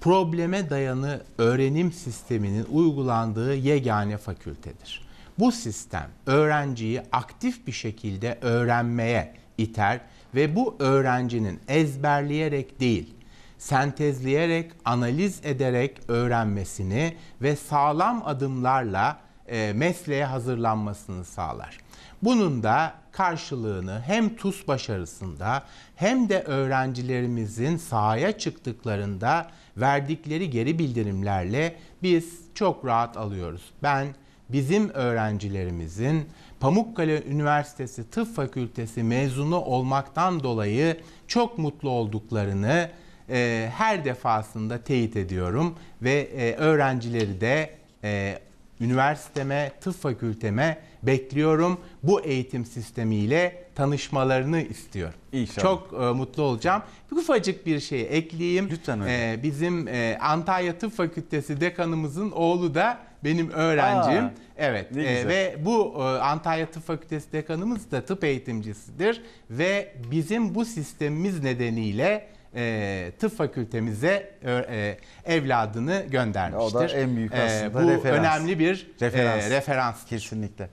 probleme dayanı öğrenim sisteminin uygulandığı yegane fakültedir. Bu sistem öğrenciyi aktif bir şekilde öğrenmeye iter ve bu öğrencinin ezberleyerek değil, sentezleyerek, analiz ederek öğrenmesini ve sağlam adımlarla e, mesleğe hazırlanmasını sağlar. Bunun da karşılığını hem TUS başarısında hem de öğrencilerimizin sahaya çıktıklarında verdikleri geri bildirimlerle biz çok rahat alıyoruz. Ben bizim öğrencilerimizin Pamukkale Üniversitesi Tıp Fakültesi mezunu olmaktan dolayı çok mutlu olduklarını e, her defasında teyit ediyorum ve e, öğrencileri de e, üniversiteme, tıp fakülteme bekliyorum. Bu eğitim sistemiyle tanışmalarını istiyorum. İnşallah. Çok e, mutlu olacağım. Bir ufacık bir şey ekleyeyim. Lütfen hocam. E, bizim e, Antalya Tıp Fakültesi dekanımızın oğlu da benim öğrencim. Aa, evet. E, ve bu e, Antalya Tıp Fakültesi dekanımız da tıp eğitimcisidir ve bizim bu sistemimiz nedeniyle e, tıp fakültemize
e, e, evladını göndermiştir. O da en büyük e, aslında e, bu referans. önemli bir e, referans. E, referans. Kesinlikle.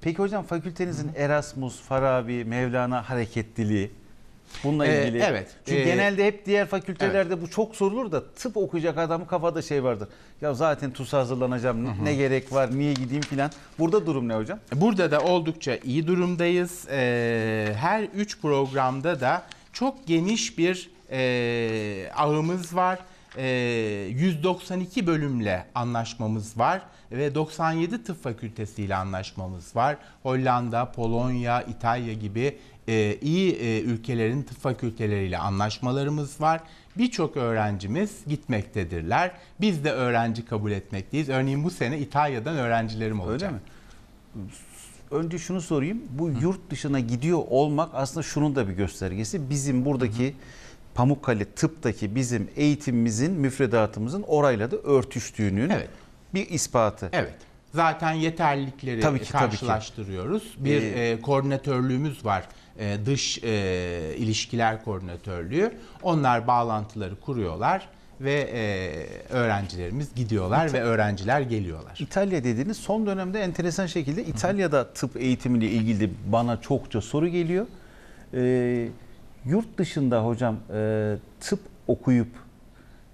Peki hocam fakültenizin Erasmus, Farabi, Mevlana hareketliliği bununla ilgili. Ee, evet. Çünkü ee, genelde hep diğer fakültelerde evet. bu çok sorulur da tıp okuyacak adamın kafada şey vardır. Ya zaten TUS'a hazırlanacağım hı hı. ne gerek var niye gideyim filan. Burada durum ne hocam?
Burada da oldukça iyi durumdayız. Ee, her üç programda da çok geniş bir e, ağımız var. E, ee, 192 bölümle anlaşmamız var ve 97 tıp fakültesi ile anlaşmamız var. Hollanda, Polonya, İtalya gibi e, iyi e, ülkelerin tıp fakülteleriyle anlaşmalarımız var. Birçok öğrencimiz gitmektedirler. Biz de öğrenci kabul etmekteyiz. Örneğin bu sene İtalya'dan öğrencilerim
olacak. Öyle mi? Önce şunu sorayım. Bu yurt dışına gidiyor olmak aslında şunun da bir göstergesi. Bizim buradaki... Hı hı Pamukkale tıptaki bizim eğitimimizin, müfredatımızın orayla da örtüştüğünün evet. bir ispatı. Evet.
Zaten yeterlilikleri tabii ki, karşılaştırıyoruz. Tabii ki. Bir ee, e, koordinatörlüğümüz var. E, dış e, ilişkiler koordinatörlüğü. Onlar bağlantıları kuruyorlar
ve e, öğrencilerimiz gidiyorlar İtal ve öğrenciler geliyorlar. İtalya dediğiniz son dönemde enteresan şekilde İtalya'da tıp eğitimiyle ilgili bana çokça soru geliyor. Ee, Yurt dışında hocam e, tıp okuyup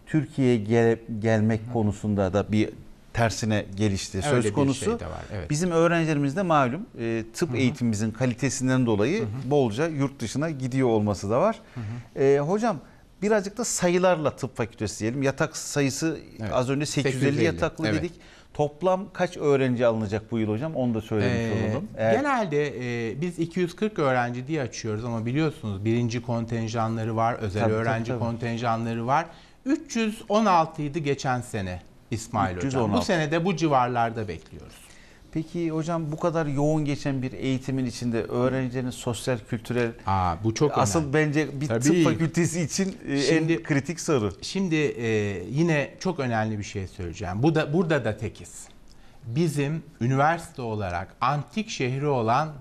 Türkiye'ye gel, gelmek Hı. konusunda da bir tersine gelişti Öyle söz konusu. Şey de var, evet. Bizim öğrencilerimizde malum e, tıp Hı-hı. eğitimimizin kalitesinden dolayı Hı-hı. bolca yurt dışına gidiyor olması da var. Hı hı. E, hocam birazcık da sayılarla tıp fakültesi diyelim. Yatak sayısı evet. az önce 850, 850. yataklı evet. dedik. Toplam kaç öğrenci alınacak bu yıl hocam? Onu da söylemiş ee, olalım. Eğer...
Genelde e, biz 240 öğrenci diye açıyoruz ama biliyorsunuz birinci kontenjanları var, özel tabii, öğrenci tabii, tabii. kontenjanları var. 316 idi geçen sene İsmail 316. Hocam. Bu senede bu civarlarda bekliyoruz.
Peki hocam bu kadar yoğun geçen bir eğitimin içinde öğrencilerin sosyal kültürel Aa, bu çok asıl önemli. bence bir Tabii. tıp fakültesi için e, şimdi, en kritik soru. Şimdi e,
yine çok önemli bir şey söyleyeceğim. Bu da burada da tekiz. Bizim üniversite olarak antik şehri olan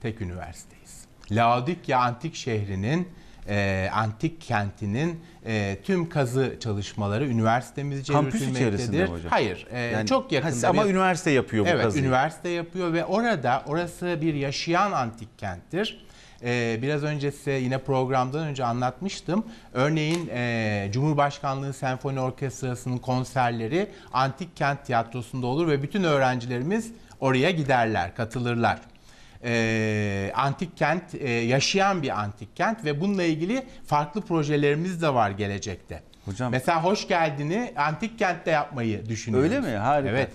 tek üniversiteyiz. Laodikya antik şehrinin e, antik kentinin e, tüm kazı çalışmaları üniversitemizce Kampüs içerisinde mi hocam? Hayır, e, Yani- çok yakında. ama bir- üniversite yapıyor bu evet, kazıyı. üniversite yapıyor ve orada orası bir yaşayan antik kenttir. E, biraz önce size yine programdan önce anlatmıştım. Örneğin e, Cumhurbaşkanlığı Senfoni Orkestrası'nın konserleri Antik Kent Tiyatrosu'nda olur ve bütün öğrencilerimiz oraya giderler, katılırlar e, antik kent, e, yaşayan bir antik kent ve bununla ilgili farklı projelerimiz de var gelecekte. Hocam. Mesela hoş geldini antik kentte yapmayı düşünüyoruz. Öyle mi? Harika. Evet.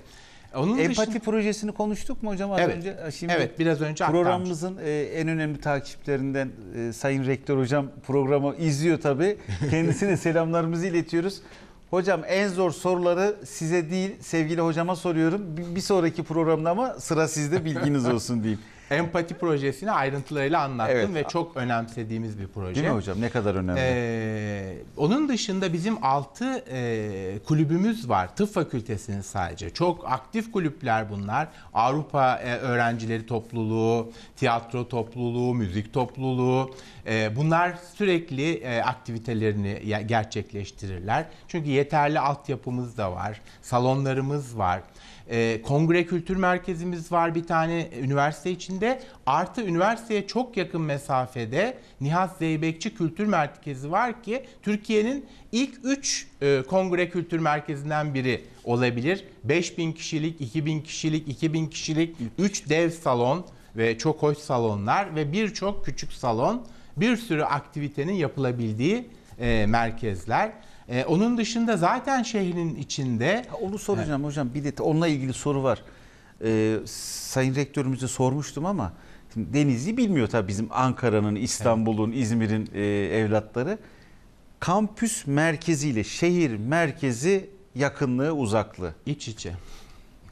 Onun Empati dışında...
projesini konuştuk mu hocam az evet. önce? Şimdi evet, biraz önce programımızın e, en önemli takipçilerinden e, Sayın Rektör hocam programı izliyor tabii. Kendisine selamlarımızı iletiyoruz. Hocam en zor soruları size değil sevgili hocama soruyorum. Bir sonraki programda ama sıra sizde bilginiz olsun diyeyim
empati projesini ayrıntılarıyla anlattın evet. ve çok önemsediğimiz bir proje. Değil mi hocam? Ne kadar önemli? Ee, onun dışında bizim 6 e, kulübümüz var. Tıp fakültesinin sadece. Çok aktif kulüpler bunlar. Avrupa e, öğrencileri topluluğu, tiyatro topluluğu, müzik topluluğu. E, bunlar sürekli e, aktivitelerini gerçekleştirirler. Çünkü yeterli altyapımız da var. Salonlarımız var e, kongre kültür merkezimiz var bir tane üniversite içinde. Artı üniversiteye çok yakın mesafede Nihat Zeybekçi Kültür Merkezi var ki Türkiye'nin ilk 3 e, kongre kültür merkezinden biri olabilir. 5000 kişilik, 2000 kişilik, 2000 kişilik 3 dev salon ve çok hoş salonlar ve birçok küçük salon bir sürü aktivitenin yapılabildiği e, merkezler. E, onun
dışında zaten şehrin içinde... Ha, onu soracağım evet. hocam bir de onunla ilgili soru var. E, sayın rektörümüze sormuştum ama şimdi Denizli bilmiyor tabii bizim Ankara'nın, İstanbul'un, evet. İzmir'in e, evlatları. Kampüs merkeziyle şehir merkezi yakınlığı, uzaklığı. İç içe.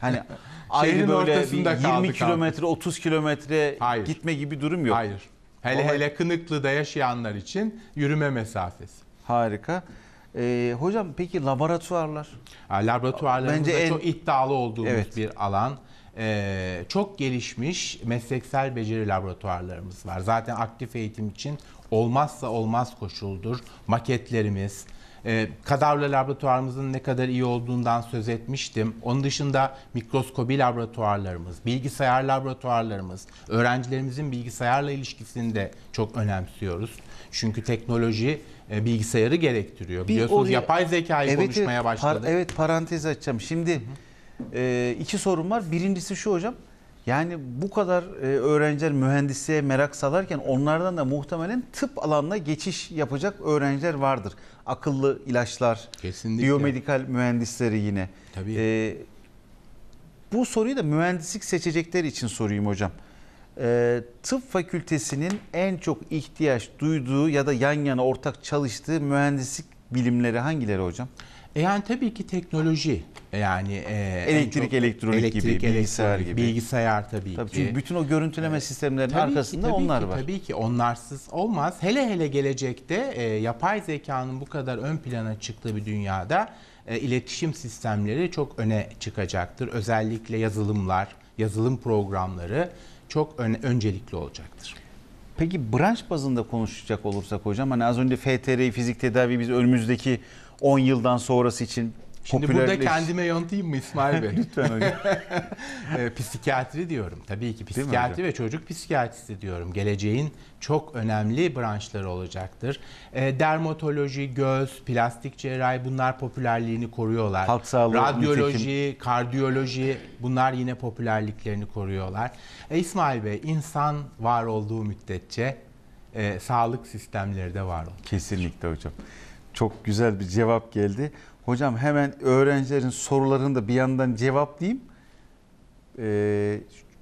Hani ayrı böyle bir 20 kilometre,
30 kilometre gitme gibi durum yok. Hayır. Hele Olay... hele
Kınıklı'da yaşayanlar için yürüme mesafesi. Harika. E, hocam
peki laboratuvarlar?
Laboratuvarların Bence en... çok iddialı olduğumuz evet. bir alan. Ee, çok gelişmiş mesleksel beceri laboratuvarlarımız var. Zaten aktif eğitim için olmazsa olmaz koşuldur. Maketlerimiz, e, kadavra laboratuvarımızın ne kadar iyi olduğundan söz etmiştim. Onun dışında mikroskobi laboratuvarlarımız, bilgisayar laboratuvarlarımız, öğrencilerimizin bilgisayarla ilişkisini de çok önemsiyoruz. Çünkü teknoloji e, bilgisayarı gerektiriyor. Bir Biliyorsunuz oraya- yapay zekayı evet, konuşmaya evet, par- evet
parantez açacağım. Şimdi e, iki sorun var. Birincisi şu hocam. Yani bu kadar e, öğrenciler mühendisliğe merak salarken onlardan da muhtemelen tıp alanına geçiş yapacak öğrenciler vardır. Akıllı ilaçlar, Kesinlikle. biyomedikal mühendisleri yine. Tabii. Ee, bu soruyu da mühendislik seçecekleri için sorayım hocam. Ee, tıp fakültesinin en çok ihtiyaç duyduğu ya da yan yana ortak çalıştığı mühendislik bilimleri hangileri hocam? E yani tabii ki teknoloji e yani e, elektrik, çok, elektronik elektrik, gibi, bilgisayar gibi. Bilgisayar
tabii, tabii ki. Çünkü bütün o görüntüleme sistemlerinin tabii arkasında ki, tabii onlar ki, var. Tabii ki onlarsız olmaz. Hele hele gelecekte e, yapay zekanın bu kadar ön plana çıktığı bir dünyada e, iletişim sistemleri çok öne çıkacaktır. Özellikle yazılımlar,
yazılım programları çok öne, öncelikli olacaktır. Peki branş bazında konuşacak olursak hocam hani az önce FTR'yi, fizik tedavi biz önümüzdeki 10 yıldan sonrası için Şimdi burada kendime
yontayım mı İsmail Bey? Lütfen hocam. e, psikiyatri diyorum. Tabii ki psikiyatri ve çocuk psikiyatrisi diyorum. Geleceğin çok önemli branşları olacaktır. E, dermatoloji, göz, plastik cerrahi bunlar popülerliğini koruyorlar. Halk sağlığı, Radyoloji, nitekim. kardiyoloji bunlar yine popülerliklerini koruyorlar. E, İsmail Bey insan var olduğu müddetçe
e, sağlık sistemleri de var olur. Kesinlikle hocam çok güzel bir cevap geldi. Hocam hemen öğrencilerin sorularını da bir yandan cevaplayayım. Ee,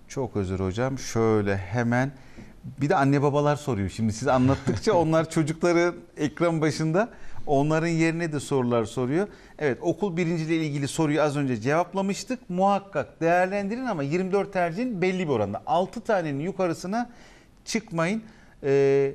çok özür hocam. Şöyle hemen bir de anne babalar soruyor. Şimdi siz anlattıkça onlar çocukları ekran başında onların yerine de sorular soruyor. Evet okul birinciyle ilgili soruyu az önce cevaplamıştık. Muhakkak değerlendirin ama 24 tercihin belli bir oranda. 6 tanenin yukarısına çıkmayın. Ee,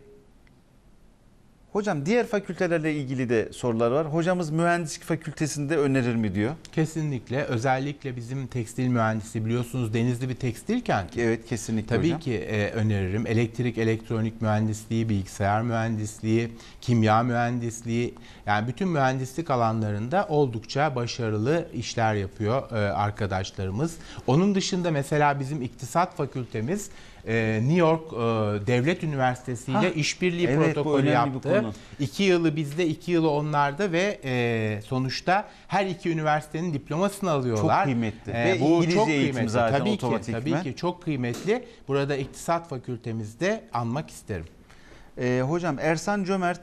Hocam diğer fakültelerle ilgili de sorular var. Hocamız mühendislik fakültesinde önerir mi diyor?
Kesinlikle. Özellikle bizim tekstil mühendisi biliyorsunuz Denizli bir tekstilken. Evet kesinlikle Tabii hocam. ki e, öneririm. Elektrik, elektronik mühendisliği, bilgisayar mühendisliği, kimya mühendisliği. Yani bütün mühendislik alanlarında oldukça başarılı işler yapıyor e, arkadaşlarımız. Onun dışında mesela bizim iktisat fakültemiz ee, New York e, Devlet Üniversitesi ile işbirliği evet, protokolü yaptı. İki yılı bizde, iki yılı onlarda ve e, sonuçta her iki üniversitenin diplomasını alıyorlar. Çok kıymetli. E, bu İngilizce çok eğitim kıymetli. zaten tabii otomatikmen. Ki, tabii
ki çok kıymetli. Burada İktisat Fakültemizde anmak isterim. E, hocam Ersan Cömert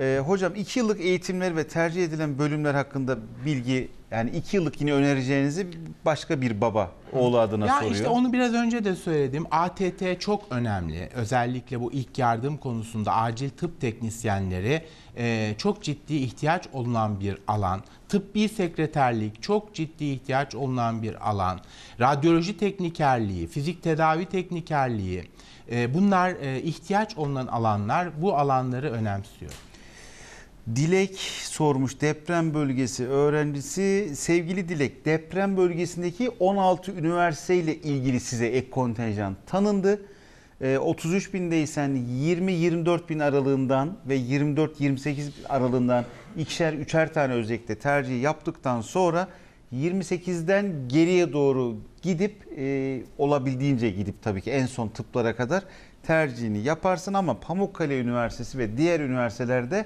ee, hocam iki yıllık eğitimler ve tercih edilen bölümler hakkında bilgi yani iki yıllık yine önereceğinizi başka bir baba oğlu adına ya soruyor. Ya işte onu
biraz önce de söyledim. ATT çok önemli. Özellikle bu ilk yardım konusunda acil tıp teknisyenleri e, çok ciddi ihtiyaç olunan bir alan. Tıbbi sekreterlik çok ciddi ihtiyaç olunan bir alan. Radyoloji teknikerliği, fizik tedavi teknikerliği e, bunlar e, ihtiyaç olunan
alanlar. Bu alanları önemsiyor. Dilek sormuş deprem bölgesi öğrencisi. Sevgili Dilek deprem bölgesindeki 16 üniversiteyle ilgili size ek kontenjan tanındı. 33 ee, bindeysen 20-24 bin aralığından ve 24-28 aralığından ikişer üçer tane özellikle tercih yaptıktan sonra 28'den geriye doğru gidip e, olabildiğince gidip tabii ki en son tıplara kadar tercihini yaparsın ama Pamukkale Üniversitesi ve diğer üniversitelerde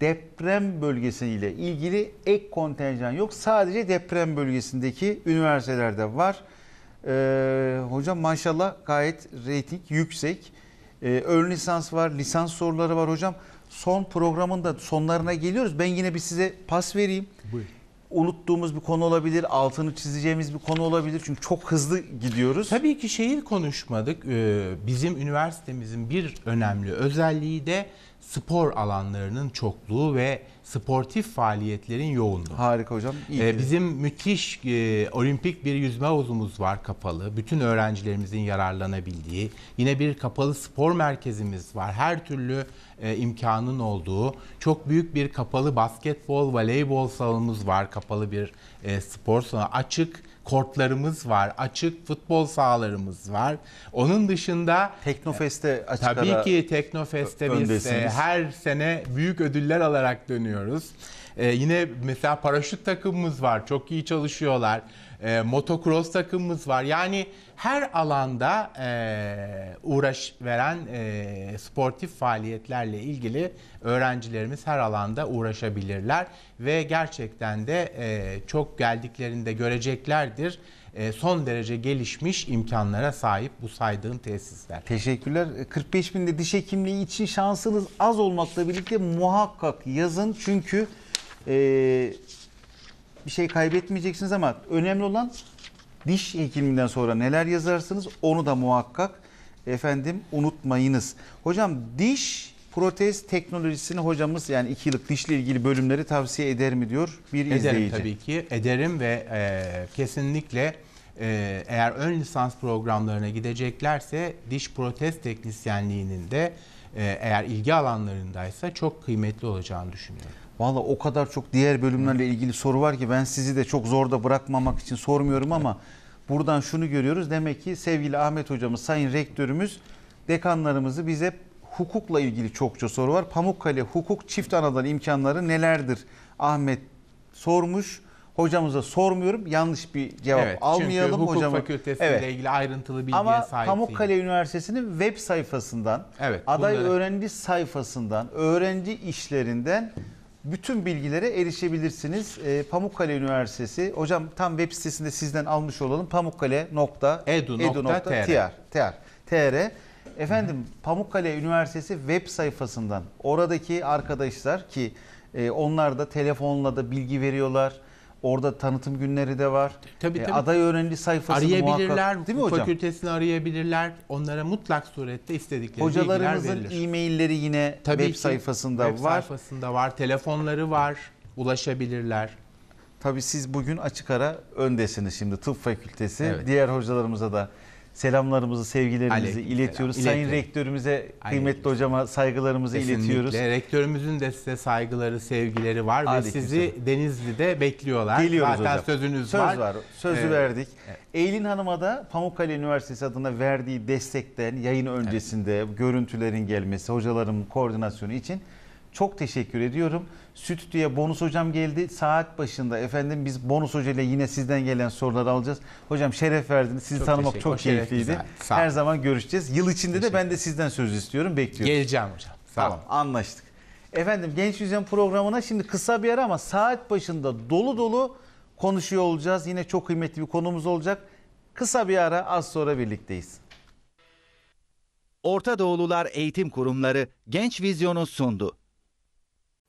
deprem bölgesiyle ilgili ek kontenjan yok. Sadece deprem bölgesindeki üniversitelerde var. Ee, hocam maşallah gayet reyting yüksek. Ee, ön lisans var, lisans soruları var hocam. Son programın da sonlarına geliyoruz. Ben yine bir size pas vereyim. Buyur. Unuttuğumuz bir konu olabilir, altını çizeceğimiz bir konu olabilir. Çünkü çok hızlı gidiyoruz.
Tabii ki şeyi konuşmadık. Ee, bizim üniversitemizin bir önemli özelliği de spor alanlarının çokluğu ve sportif faaliyetlerin yoğunluğu. Harika hocam. Iyi ee, bizim müthiş e, olimpik bir yüzme havuzumuz var kapalı. Bütün öğrencilerimizin yararlanabildiği. Yine bir kapalı spor merkezimiz var. Her türlü e, imkanın olduğu. Çok büyük bir kapalı basketbol, voleybol salonumuz var. Kapalı bir e, spor salonu. Açık kortlarımız var, açık futbol sahalarımız var. Onun dışında Teknofest'te e, açık tabii ara ki Teknofest'te biz e, her sene büyük ödüller alarak dönüyoruz. E, yine mesela paraşüt takımımız var. Çok iyi çalışıyorlar e, motocross takımımız var. Yani her alanda e, uğraş veren e, sportif faaliyetlerle ilgili öğrencilerimiz her alanda uğraşabilirler ve gerçekten de e, çok geldiklerinde göreceklerdir e, son derece gelişmiş
imkanlara sahip bu saydığın tesisler. Teşekkürler. 45 e, binde diş hekimliği için şansınız az olmakla birlikte muhakkak yazın çünkü e, bir şey kaybetmeyeceksiniz ama önemli olan diş hekiminden sonra neler yazarsınız onu da muhakkak efendim unutmayınız. Hocam diş protez teknolojisini hocamız yani 2 yıllık dişle ilgili bölümleri tavsiye eder mi diyor bir ederim izleyici. Ederim tabii
ki ederim ve e, kesinlikle e,
eğer ön lisans
programlarına gideceklerse diş protez teknisyenliğinin de e, eğer
ilgi alanlarındaysa çok kıymetli olacağını düşünüyorum. Valla o kadar çok diğer bölümlerle ilgili soru var ki ben sizi de çok zorda bırakmamak için sormuyorum ama buradan şunu görüyoruz. Demek ki sevgili Ahmet hocamız, sayın rektörümüz dekanlarımızı bize hukukla ilgili çokça soru var. Pamukkale hukuk çift anadan imkanları nelerdir? Ahmet sormuş. Hocamıza sormuyorum. Yanlış bir cevap evet, almayalım çünkü hukuk fakültesiyle evet. ilgili ayrıntılı bilgiye Ama sahip Ama Pamukkale değil. Üniversitesi'nin web sayfasından, evet, aday bunları... öğrenci sayfasından, öğrenci işlerinden bütün bilgilere erişebilirsiniz. E, Pamukkale Üniversitesi. Hocam tam web sitesinde sizden almış olalım. pamukkale.edu.tr er. er. tr. Er. Efendim Pamukkale Üniversitesi web sayfasından oradaki arkadaşlar ki e, onlar da telefonla da bilgi veriyorlar. Orada tanıtım günleri de var. Tabii, tabii. E, aday öğrenci sayfasını arayabilirler, muhakkak... Değil mi hocam?
Fakültesini arayabilirler. Onlara mutlak surette istedikleri Hocalarımızın
e-mailleri yine tabii web ki, sayfasında web var. sayfasında var. Telefonları var. Ulaşabilirler. Tabii siz bugün açık ara öndesiniz şimdi tıp fakültesi. Evet. Diğer hocalarımıza da selamlarımızı, sevgilerimizi Aleyküm iletiyoruz. Selam. Sayın Rektörümüze, kıymetli Aleyküm. hocama saygılarımızı Kesinlikle. iletiyoruz.
Rektörümüzün de size saygıları, sevgileri var Aleyküm ve sizi selam. Denizli'de bekliyorlar. Geliyoruz Zaten hocam. sözünüz Söz var. var. Sözü evet. verdik. Evet.
Eylül Hanım'a da Pamukkale Üniversitesi adına verdiği destekten yayın öncesinde evet. görüntülerin gelmesi, hocaların koordinasyonu için çok teşekkür ediyorum. Stüdyoya Bonus Hocam geldi. Saat başında efendim biz Bonus Hoca ile yine sizden gelen soruları alacağız. Hocam şeref verdiniz. Sizi çok tanımak çok keyifliydi. Her zaman görüşeceğiz. Yıl içinde de ben de sizden söz istiyorum. Bekliyorum. Geleceğim hocam. Sağ tamam olun. anlaştık. Efendim Genç Vizyon programına şimdi kısa bir ara ama saat başında dolu dolu konuşuyor olacağız. Yine çok kıymetli bir konumuz olacak. Kısa bir ara az sonra birlikteyiz. Orta Doğulular Eğitim Kurumları Genç Vizyon'u sundu.